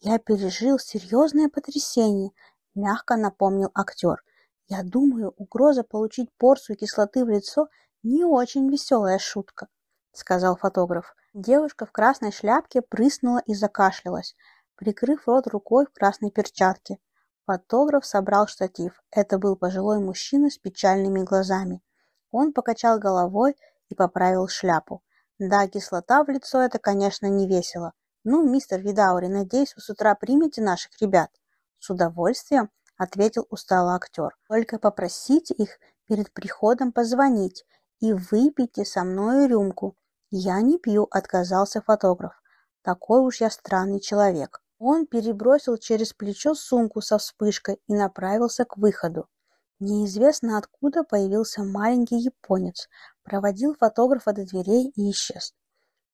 Я пережил серьезное потрясение мягко напомнил актер. «Я думаю, угроза получить порцию кислоты в лицо – не очень веселая шутка», – сказал фотограф. Девушка в красной шляпке прыснула и закашлялась, прикрыв рот рукой в красной перчатке. Фотограф собрал штатив. Это был пожилой мужчина с печальными глазами. Он покачал головой и поправил шляпу. «Да, кислота в лицо – это, конечно, не весело. Ну, мистер Видаури, надеюсь, вы с утра примете наших ребят?» с удовольствием ответил устало актер. Только попросите их перед приходом позвонить и выпейте со мной рюмку. Я не пью, отказался фотограф. Такой уж я странный человек. Он перебросил через плечо сумку со вспышкой и направился к выходу. Неизвестно откуда появился маленький японец, проводил фотографа до дверей и исчез.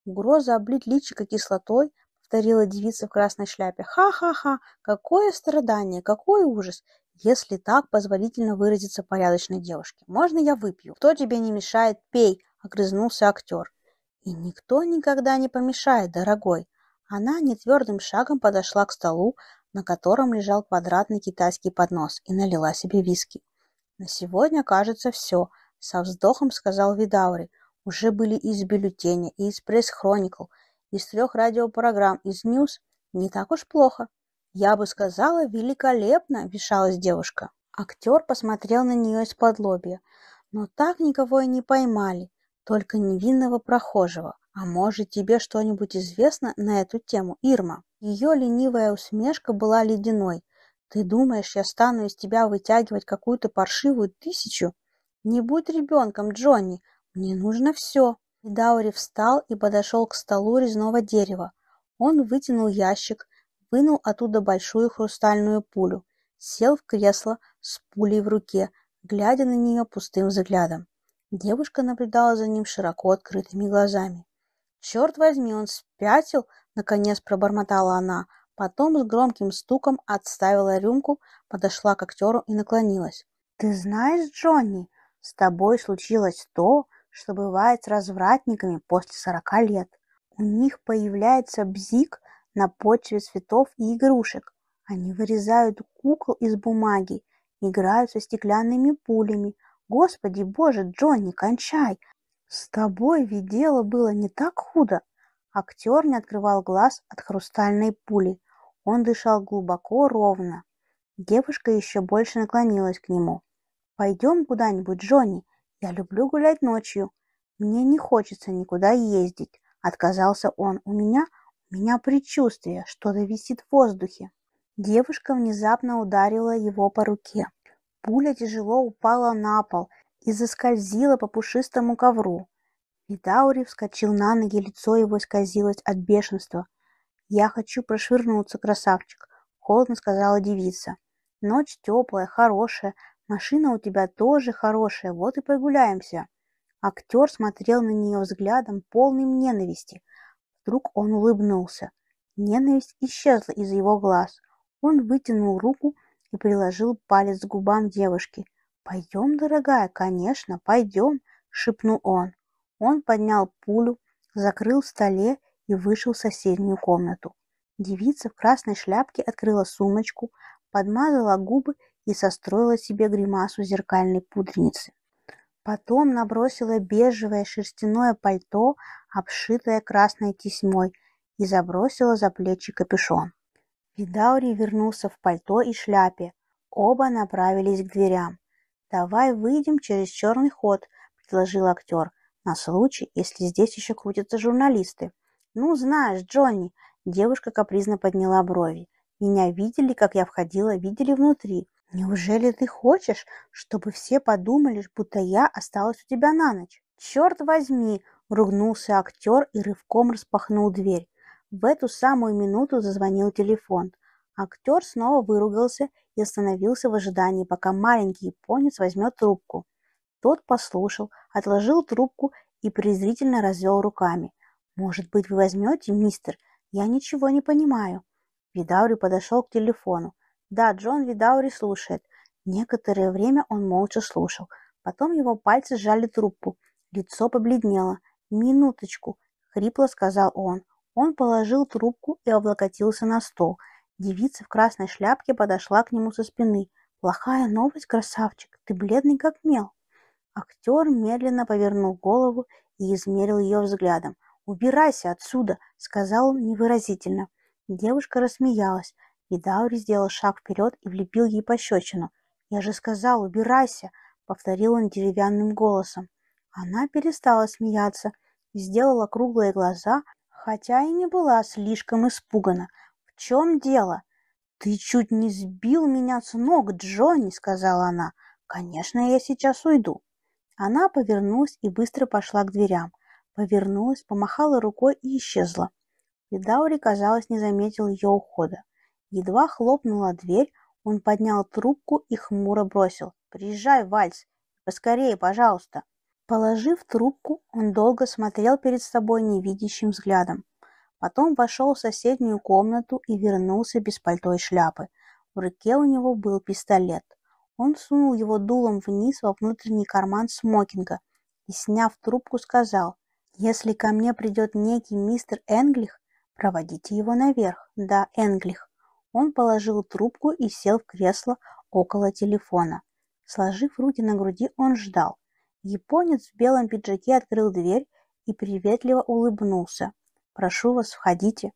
Угроза облить личико кислотой повторила девица в красной шляпе. «Ха-ха-ха! Какое страдание! Какой ужас! Если так позволительно выразиться порядочной девушке. Можно я выпью? Кто тебе не мешает, пей!» — огрызнулся актер. «И никто никогда не помешает, дорогой!» Она нетвердым шагом подошла к столу, на котором лежал квадратный китайский поднос, и налила себе виски. «На сегодня, кажется, все», — со вздохом сказал Видаури. «Уже были и из бюллетеня, и из пресс-хроникл, из трех радиопрограмм из Ньюс не так уж плохо. Я бы сказала, великолепно, вешалась девушка. Актер посмотрел на нее из-под лобья, но так никого и не поймали, только невинного прохожего. А может, тебе что-нибудь известно на эту тему, Ирма? Ее ленивая усмешка была ледяной. Ты думаешь, я стану из тебя вытягивать какую-то паршивую тысячу? Не будь ребенком, Джонни. Мне нужно все. Федаури встал и подошел к столу резного дерева. Он вытянул ящик, вынул оттуда большую хрустальную пулю, сел в кресло с пулей в руке, глядя на нее пустым взглядом. Девушка наблюдала за ним широко открытыми глазами. «Черт возьми, он спятил!» — наконец пробормотала она. Потом с громким стуком отставила рюмку, подошла к актеру и наклонилась. «Ты знаешь, Джонни, с тобой случилось то, что бывает с развратниками после сорока лет. У них появляется бзик на почве цветов и игрушек. Они вырезают кукол из бумаги, играют со стеклянными пулями. Господи боже, Джонни, кончай! С тобой ведь дело было не так худо. Актер не открывал глаз от хрустальной пули. Он дышал глубоко, ровно. Девушка еще больше наклонилась к нему. «Пойдем куда-нибудь, Джонни. «Я люблю гулять ночью. Мне не хочется никуда ездить», – отказался он. «У меня, у меня предчувствие, что-то висит в воздухе». Девушка внезапно ударила его по руке. Пуля тяжело упала на пол и заскользила по пушистому ковру. Видаури вскочил на ноги, лицо его исказилось от бешенства. «Я хочу прошвырнуться, красавчик», — холодно сказала девица. «Ночь теплая, хорошая, Машина у тебя тоже хорошая, вот и прогуляемся. Актер смотрел на нее взглядом, полным ненависти. Вдруг он улыбнулся. Ненависть исчезла из его глаз. Он вытянул руку и приложил палец к губам девушки. «Пойдем, дорогая, конечно, пойдем», — шепнул он. Он поднял пулю, закрыл в столе и вышел в соседнюю комнату. Девица в красной шляпке открыла сумочку, подмазала губы и состроила себе гримасу зеркальной пудреницы. Потом набросила бежевое шерстяное пальто, обшитое красной тесьмой, и забросила за плечи капюшон. Видаури вернулся в пальто и шляпе. Оба направились к дверям. «Давай выйдем через черный ход», — предложил актер, на случай, если здесь еще крутятся журналисты. «Ну, знаешь, Джонни», — девушка капризно подняла брови. «Меня видели, как я входила, видели внутри. Неужели ты хочешь, чтобы все подумали, будто я осталась у тебя на ночь? Черт возьми! Ругнулся актер и рывком распахнул дверь. В эту самую минуту зазвонил телефон. Актер снова выругался и остановился в ожидании, пока маленький японец возьмет трубку. Тот послушал, отложил трубку и презрительно развел руками. «Может быть, вы возьмете, мистер? Я ничего не понимаю». Видаурю подошел к телефону. Да, Джон Видаури слушает. Некоторое время он молча слушал. Потом его пальцы сжали трубку. Лицо побледнело. «Минуточку!» — хрипло сказал он. Он положил трубку и облокотился на стол. Девица в красной шляпке подошла к нему со спины. «Плохая новость, красавчик! Ты бледный, как мел!» Актер медленно повернул голову и измерил ее взглядом. «Убирайся отсюда!» — сказал он невыразительно. Девушка рассмеялась и Даури сделал шаг вперед и влепил ей пощечину. «Я же сказал, убирайся!» — повторил он деревянным голосом. Она перестала смеяться, сделала круглые глаза, хотя и не была слишком испугана. «В чем дело?» «Ты чуть не сбил меня с ног, Джонни!» — сказала она. «Конечно, я сейчас уйду». Она повернулась и быстро пошла к дверям. Повернулась, помахала рукой и исчезла. Видаури, казалось, не заметил ее ухода. Едва хлопнула дверь, он поднял трубку и хмуро бросил. «Приезжай, Вальс! Поскорее, пожалуйста!» Положив трубку, он долго смотрел перед собой невидящим взглядом. Потом вошел в соседнюю комнату и вернулся без пальто и шляпы. В руке у него был пистолет. Он сунул его дулом вниз во внутренний карман смокинга и, сняв трубку, сказал, «Если ко мне придет некий мистер Энглих, проводите его наверх». «Да, Энглих». Он положил трубку и сел в кресло около телефона. Сложив руки на груди, он ждал. Японец в белом пиджаке открыл дверь и приветливо улыбнулся. «Прошу вас, входите».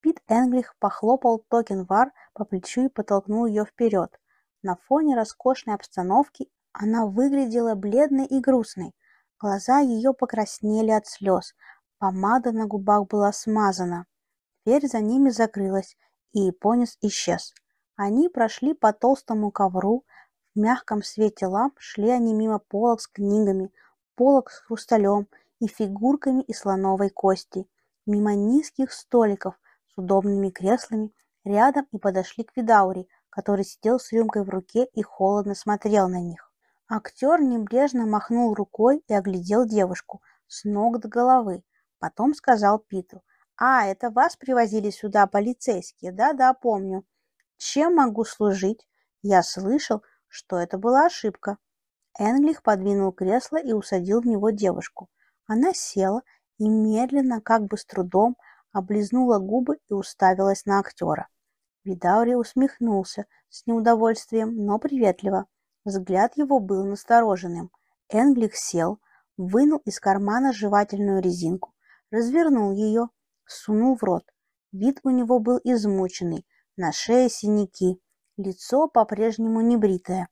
Пит Энглих похлопал Токенвар по плечу и потолкнул ее вперед. На фоне роскошной обстановки она выглядела бледной и грустной. Глаза ее покраснели от слез. Помада на губах была смазана. Дверь за ними закрылась, и японец исчез. Они прошли по толстому ковру, в мягком свете ламп шли они мимо полок с книгами, полок с хрусталем и фигурками из слоновой кости, мимо низких столиков с удобными креслами, рядом и подошли к Видаури, который сидел с рюмкой в руке и холодно смотрел на них. Актер небрежно махнул рукой и оглядел девушку с ног до головы, потом сказал Питу – а, это вас привозили сюда полицейские? Да-да, помню. Чем могу служить? Я слышал, что это была ошибка. Энглих подвинул кресло и усадил в него девушку. Она села и медленно, как бы с трудом, облизнула губы и уставилась на актера. Видаури усмехнулся с неудовольствием, но приветливо. Взгляд его был настороженным. Энглих сел, вынул из кармана жевательную резинку, развернул ее, сунул в рот. Вид у него был измученный, на шее синяки, лицо по-прежнему небритое.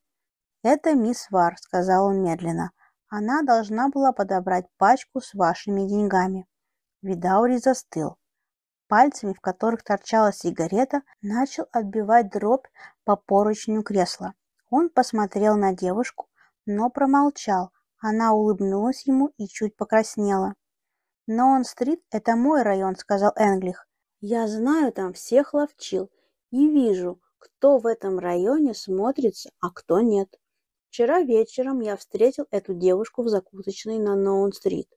«Это мисс Вар», — сказал он медленно. «Она должна была подобрать пачку с вашими деньгами». Видаури застыл. Пальцами, в которых торчала сигарета, начал отбивать дробь по поручню кресла. Он посмотрел на девушку, но промолчал. Она улыбнулась ему и чуть покраснела. «Ноун-стрит — это мой район», — сказал Энглих. «Я знаю там всех ловчил и вижу, кто в этом районе смотрится, а кто нет. Вчера вечером я встретил эту девушку в закусочной на Ноун-стрит.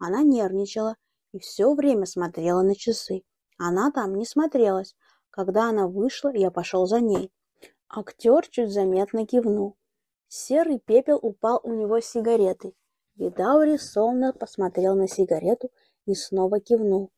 Она нервничала и все время смотрела на часы. Она там не смотрелась. Когда она вышла, я пошел за ней». Актер чуть заметно кивнул. Серый пепел упал у него с сигареты, Видаури сонно посмотрел на сигарету и снова кивнул.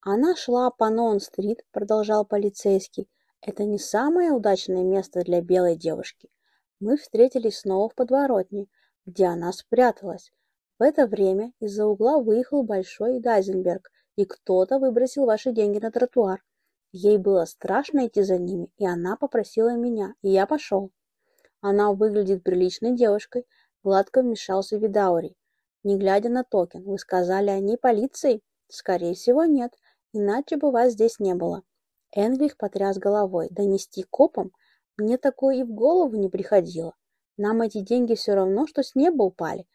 «Она шла по Нон-стрит», — продолжал полицейский. «Это не самое удачное место для белой девушки. Мы встретились снова в подворотне, где она спряталась. В это время из-за угла выехал Большой Дайзенберг, и кто-то выбросил ваши деньги на тротуар. Ей было страшно идти за ними, и она попросила меня, и я пошел. Она выглядит приличной девушкой, Гладко вмешался Видаури. «Не глядя на токен, вы сказали, они полиции?» «Скорее всего, нет. Иначе бы вас здесь не было». Энглих потряс головой. «Донести копам? Мне такое и в голову не приходило. Нам эти деньги все равно, что с неба упали.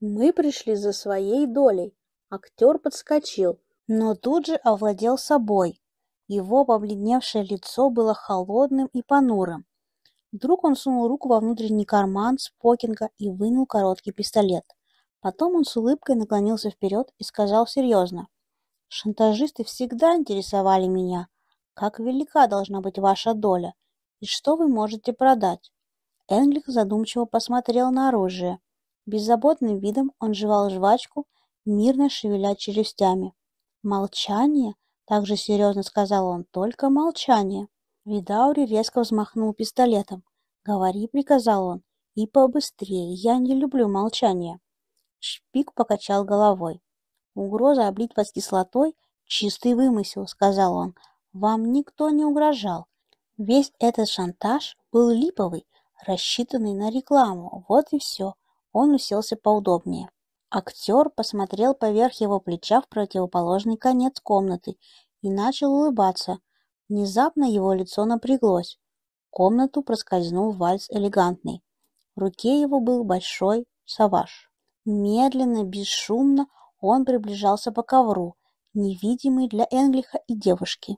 Мы пришли за своей долей». Актер подскочил, но тут же овладел собой. Его побледневшее лицо было холодным и понурым. Вдруг он сунул руку во внутренний карман спокинга и вынул короткий пистолет. Потом он с улыбкой наклонился вперед и сказал серьезно. «Шантажисты всегда интересовали меня. Как велика должна быть ваша доля? И что вы можете продать?» Энглик задумчиво посмотрел на оружие. Беззаботным видом он жевал жвачку, мирно шевеля челюстями. «Молчание?» — также серьезно сказал он. «Только молчание!» Видаури резко взмахнул пистолетом. «Говори», — приказал он, — «и побыстрее, я не люблю молчания. Шпик покачал головой. «Угроза облить вас кислотой — чистый вымысел», — сказал он. «Вам никто не угрожал. Весь этот шантаж был липовый, рассчитанный на рекламу. Вот и все». Он уселся поудобнее. Актер посмотрел поверх его плеча в противоположный конец комнаты и начал улыбаться, Внезапно его лицо напряглось. В комнату проскользнул вальс элегантный. В руке его был большой саваж. Медленно, бесшумно он приближался по ковру, невидимый для Энглиха и девушки.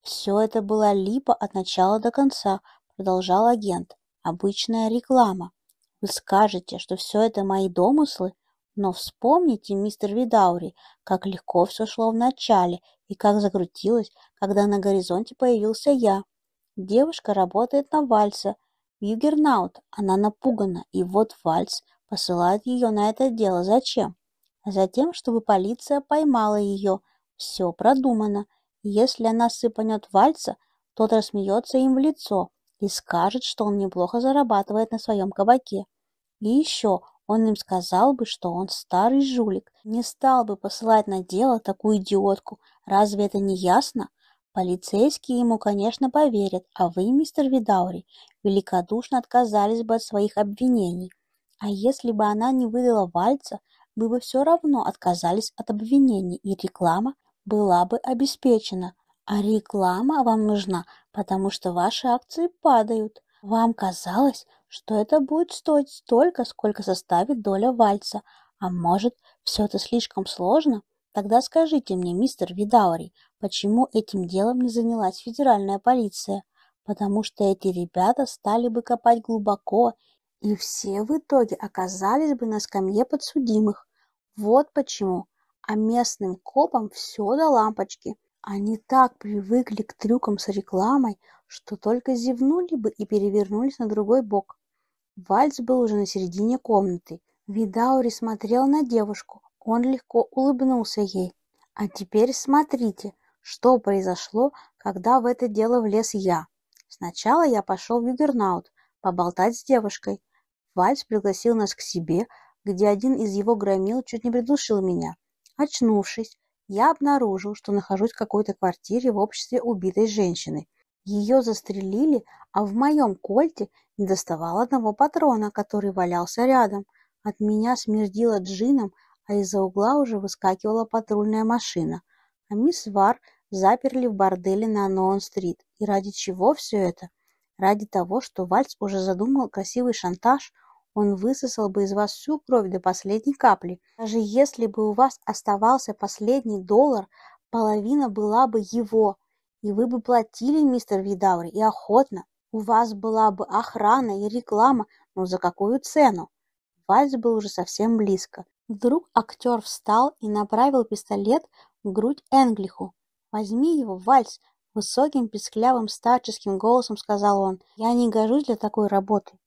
Все это было липо от начала до конца, продолжал агент. Обычная реклама. Вы скажете, что все это мои домыслы? Но вспомните, мистер Видаури, как легко все шло в начале и как закрутилось, когда на горизонте появился я. Девушка работает на вальса, Югернаут. Она напугана, и вот вальс посылает ее на это дело. Зачем? Затем, чтобы полиция поймала ее. Все продумано. Если она сыпанет вальса, тот рассмеется им в лицо и скажет, что он неплохо зарабатывает на своем кабаке. И еще он им сказал бы, что он старый жулик, не стал бы посылать на дело такую идиотку. Разве это не ясно? Полицейские ему, конечно, поверят, а вы, мистер Видаури, великодушно отказались бы от своих обвинений. А если бы она не выдала вальца, вы бы все равно отказались от обвинений, и реклама была бы обеспечена. А реклама вам нужна, потому что ваши акции падают. Вам казалось, что это будет стоить столько, сколько составит доля вальца, А может, все это слишком сложно? Тогда скажите мне, мистер Видаури, почему этим делом не занялась федеральная полиция? Потому что эти ребята стали бы копать глубоко, и все в итоге оказались бы на скамье подсудимых. Вот почему. А местным копам все до лампочки. Они так привыкли к трюкам с рекламой, что только зевнули бы и перевернулись на другой бок. Вальц был уже на середине комнаты. Видаури смотрел на девушку. Он легко улыбнулся ей. «А теперь смотрите, что произошло, когда в это дело влез я. Сначала я пошел в Югернаут поболтать с девушкой. Вальц пригласил нас к себе, где один из его громил чуть не придушил меня. Очнувшись, я обнаружил, что нахожусь в какой-то квартире в обществе убитой женщины – ее застрелили, а в моем кольте не недоставало одного патрона, который валялся рядом. От меня смердило джином, а из-за угла уже выскакивала патрульная машина. А мисс Вар заперли в борделе на Ноун стрит И ради чего все это? Ради того, что Вальц уже задумал красивый шантаж, он высосал бы из вас всю кровь до последней капли. Даже если бы у вас оставался последний доллар, половина была бы его, и вы бы платили, мистер Видаури, и охотно. У вас была бы охрана и реклама, но за какую цену? Вальс был уже совсем близко. Вдруг актер встал и направил пистолет в грудь Энглиху. «Возьми его, Вальс!» — высоким, песклявым, старческим голосом сказал он. «Я не гожусь для такой работы».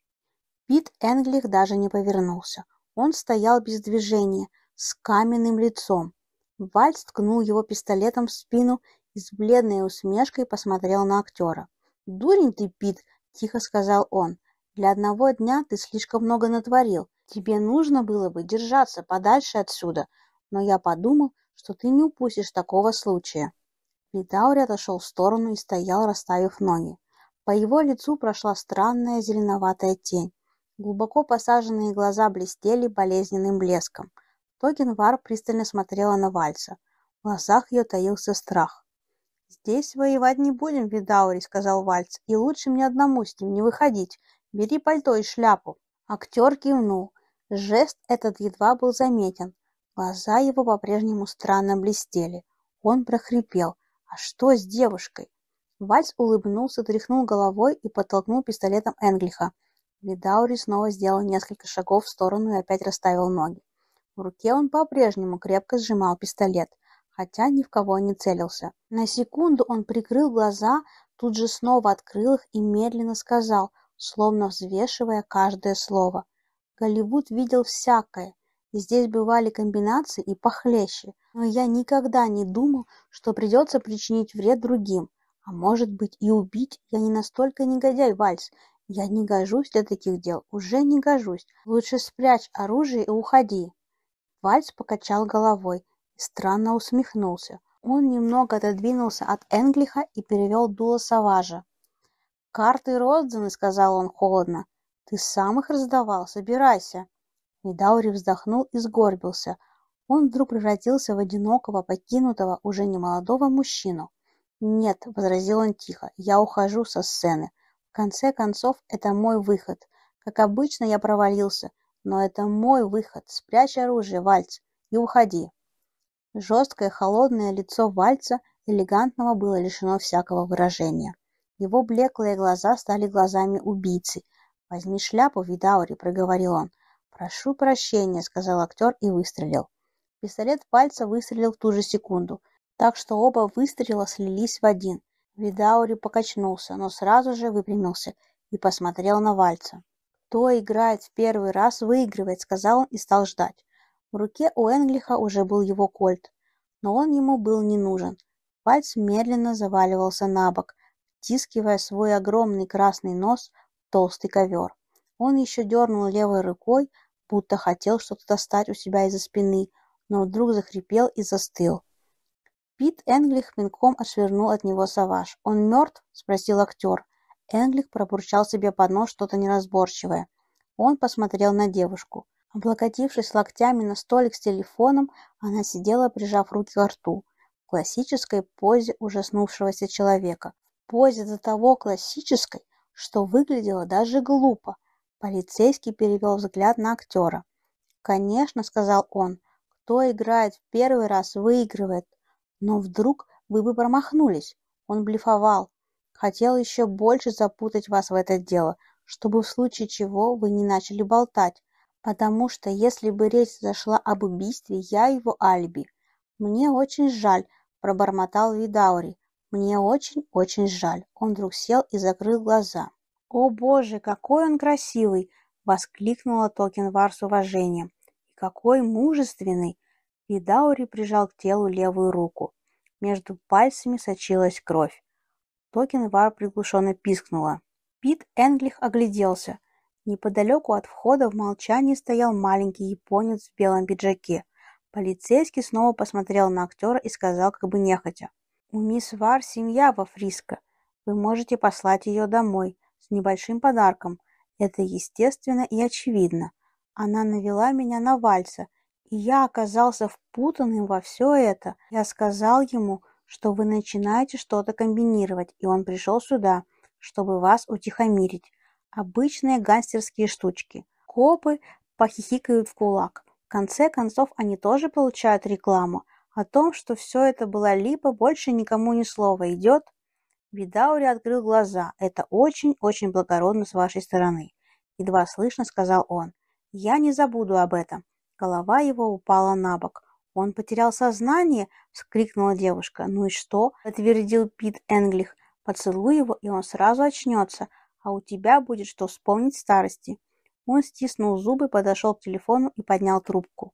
Пит Энглих даже не повернулся. Он стоял без движения, с каменным лицом. Вальс ткнул его пистолетом в спину и с бледной усмешкой посмотрел на актера. «Дурень ты, Пит!» – тихо сказал он. «Для одного дня ты слишком много натворил. Тебе нужно было бы держаться подальше отсюда, но я подумал, что ты не упустишь такого случая». Литаури отошел в сторону и стоял, расставив ноги. По его лицу прошла странная зеленоватая тень. Глубоко посаженные глаза блестели болезненным блеском. Тогенвар пристально смотрела на Вальса. В глазах ее таился страх. «Здесь воевать не будем, Видаури», — сказал Вальц, — «и лучше мне одному с ним не выходить. Бери пальто и шляпу». Актер кивнул. Жест этот едва был заметен. Глаза его по-прежнему странно блестели. Он прохрипел. «А что с девушкой?» Вальц улыбнулся, тряхнул головой и подтолкнул пистолетом Энглиха. Видаури снова сделал несколько шагов в сторону и опять расставил ноги. В руке он по-прежнему крепко сжимал пистолет хотя ни в кого не целился. На секунду он прикрыл глаза, тут же снова открыл их и медленно сказал, словно взвешивая каждое слово. Голливуд видел всякое, здесь бывали комбинации и похлеще, но я никогда не думал, что придется причинить вред другим, а может быть и убить, я не настолько негодяй, Вальс, я не гожусь для таких дел, уже не гожусь, лучше спрячь оружие и уходи. Вальс покачал головой, странно усмехнулся. Он немного отодвинулся от Энглиха и перевел дуло Саважа. «Карты розданы», — сказал он холодно. «Ты сам их раздавал, собирайся». Медаури вздохнул и сгорбился. Он вдруг превратился в одинокого, покинутого, уже немолодого мужчину. «Нет», — возразил он тихо, — «я ухожу со сцены. В конце концов, это мой выход. Как обычно, я провалился, но это мой выход. Спрячь оружие, Вальц, и уходи». Жесткое, холодное лицо Вальца, элегантного, было лишено всякого выражения. Его блеклые глаза стали глазами убийцы. «Возьми шляпу, Видаури», — проговорил он. «Прошу прощения», — сказал актер и выстрелил. Пистолет вальца выстрелил в ту же секунду, так что оба выстрела слились в один. Видаури покачнулся, но сразу же выпрямился и посмотрел на Вальца. «Кто играет в первый раз, выигрывает», — сказал он и стал ждать. В руке у Энглиха уже был его кольт, но он ему был не нужен. Пальц медленно заваливался на бок, втискивая свой огромный красный нос в толстый ковер. Он еще дернул левой рукой, будто хотел что-то достать у себя из-за спины, но вдруг захрипел и застыл. Пит Энглих пинком отшвырнул от него саваж. «Он мертв?» – спросил актер. Энглих пробурчал себе под нос что-то неразборчивое. Он посмотрел на девушку. Облокотившись локтями на столик с телефоном, она сидела, прижав руки к рту, в классической позе ужаснувшегося человека. В позе до того классической, что выглядело даже глупо. Полицейский перевел взгляд на актера. «Конечно», — сказал он, — «кто играет в первый раз, выигрывает». Но вдруг вы бы промахнулись. Он блефовал. Хотел еще больше запутать вас в это дело, чтобы в случае чего вы не начали болтать, Потому что если бы речь зашла об убийстве, я его алиби. Мне очень жаль, пробормотал Видаури. Мне очень-очень жаль. Он вдруг сел и закрыл глаза. О боже, какой он красивый! воскликнула Токенвар с уважением. И какой мужественный! Видаури прижал к телу левую руку. Между пальцами сочилась кровь. Токенвар приглушенно пискнула. Пит Энглих огляделся – Неподалеку от входа в молчании стоял маленький японец в белом пиджаке. Полицейский снова посмотрел на актера и сказал как бы нехотя. «У мисс Вар семья во Фриско. Вы можете послать ее домой с небольшим подарком. Это естественно и очевидно. Она навела меня на вальса, и я оказался впутанным во все это. Я сказал ему, что вы начинаете что-то комбинировать, и он пришел сюда, чтобы вас утихомирить. Обычные гангстерские штучки. Копы похихикают в кулак. В конце концов, они тоже получают рекламу. О том, что все это было липа, больше никому ни слова идет. Видаури открыл глаза. Это очень-очень благородно с вашей стороны. Едва слышно сказал он. Я не забуду об этом. Голова его упала на бок. Он потерял сознание, вскрикнула девушка. Ну и что? Подтвердил Пит Энглих. Поцелуй его, и он сразу очнется а у тебя будет что вспомнить старости». Он стиснул зубы, подошел к телефону и поднял трубку.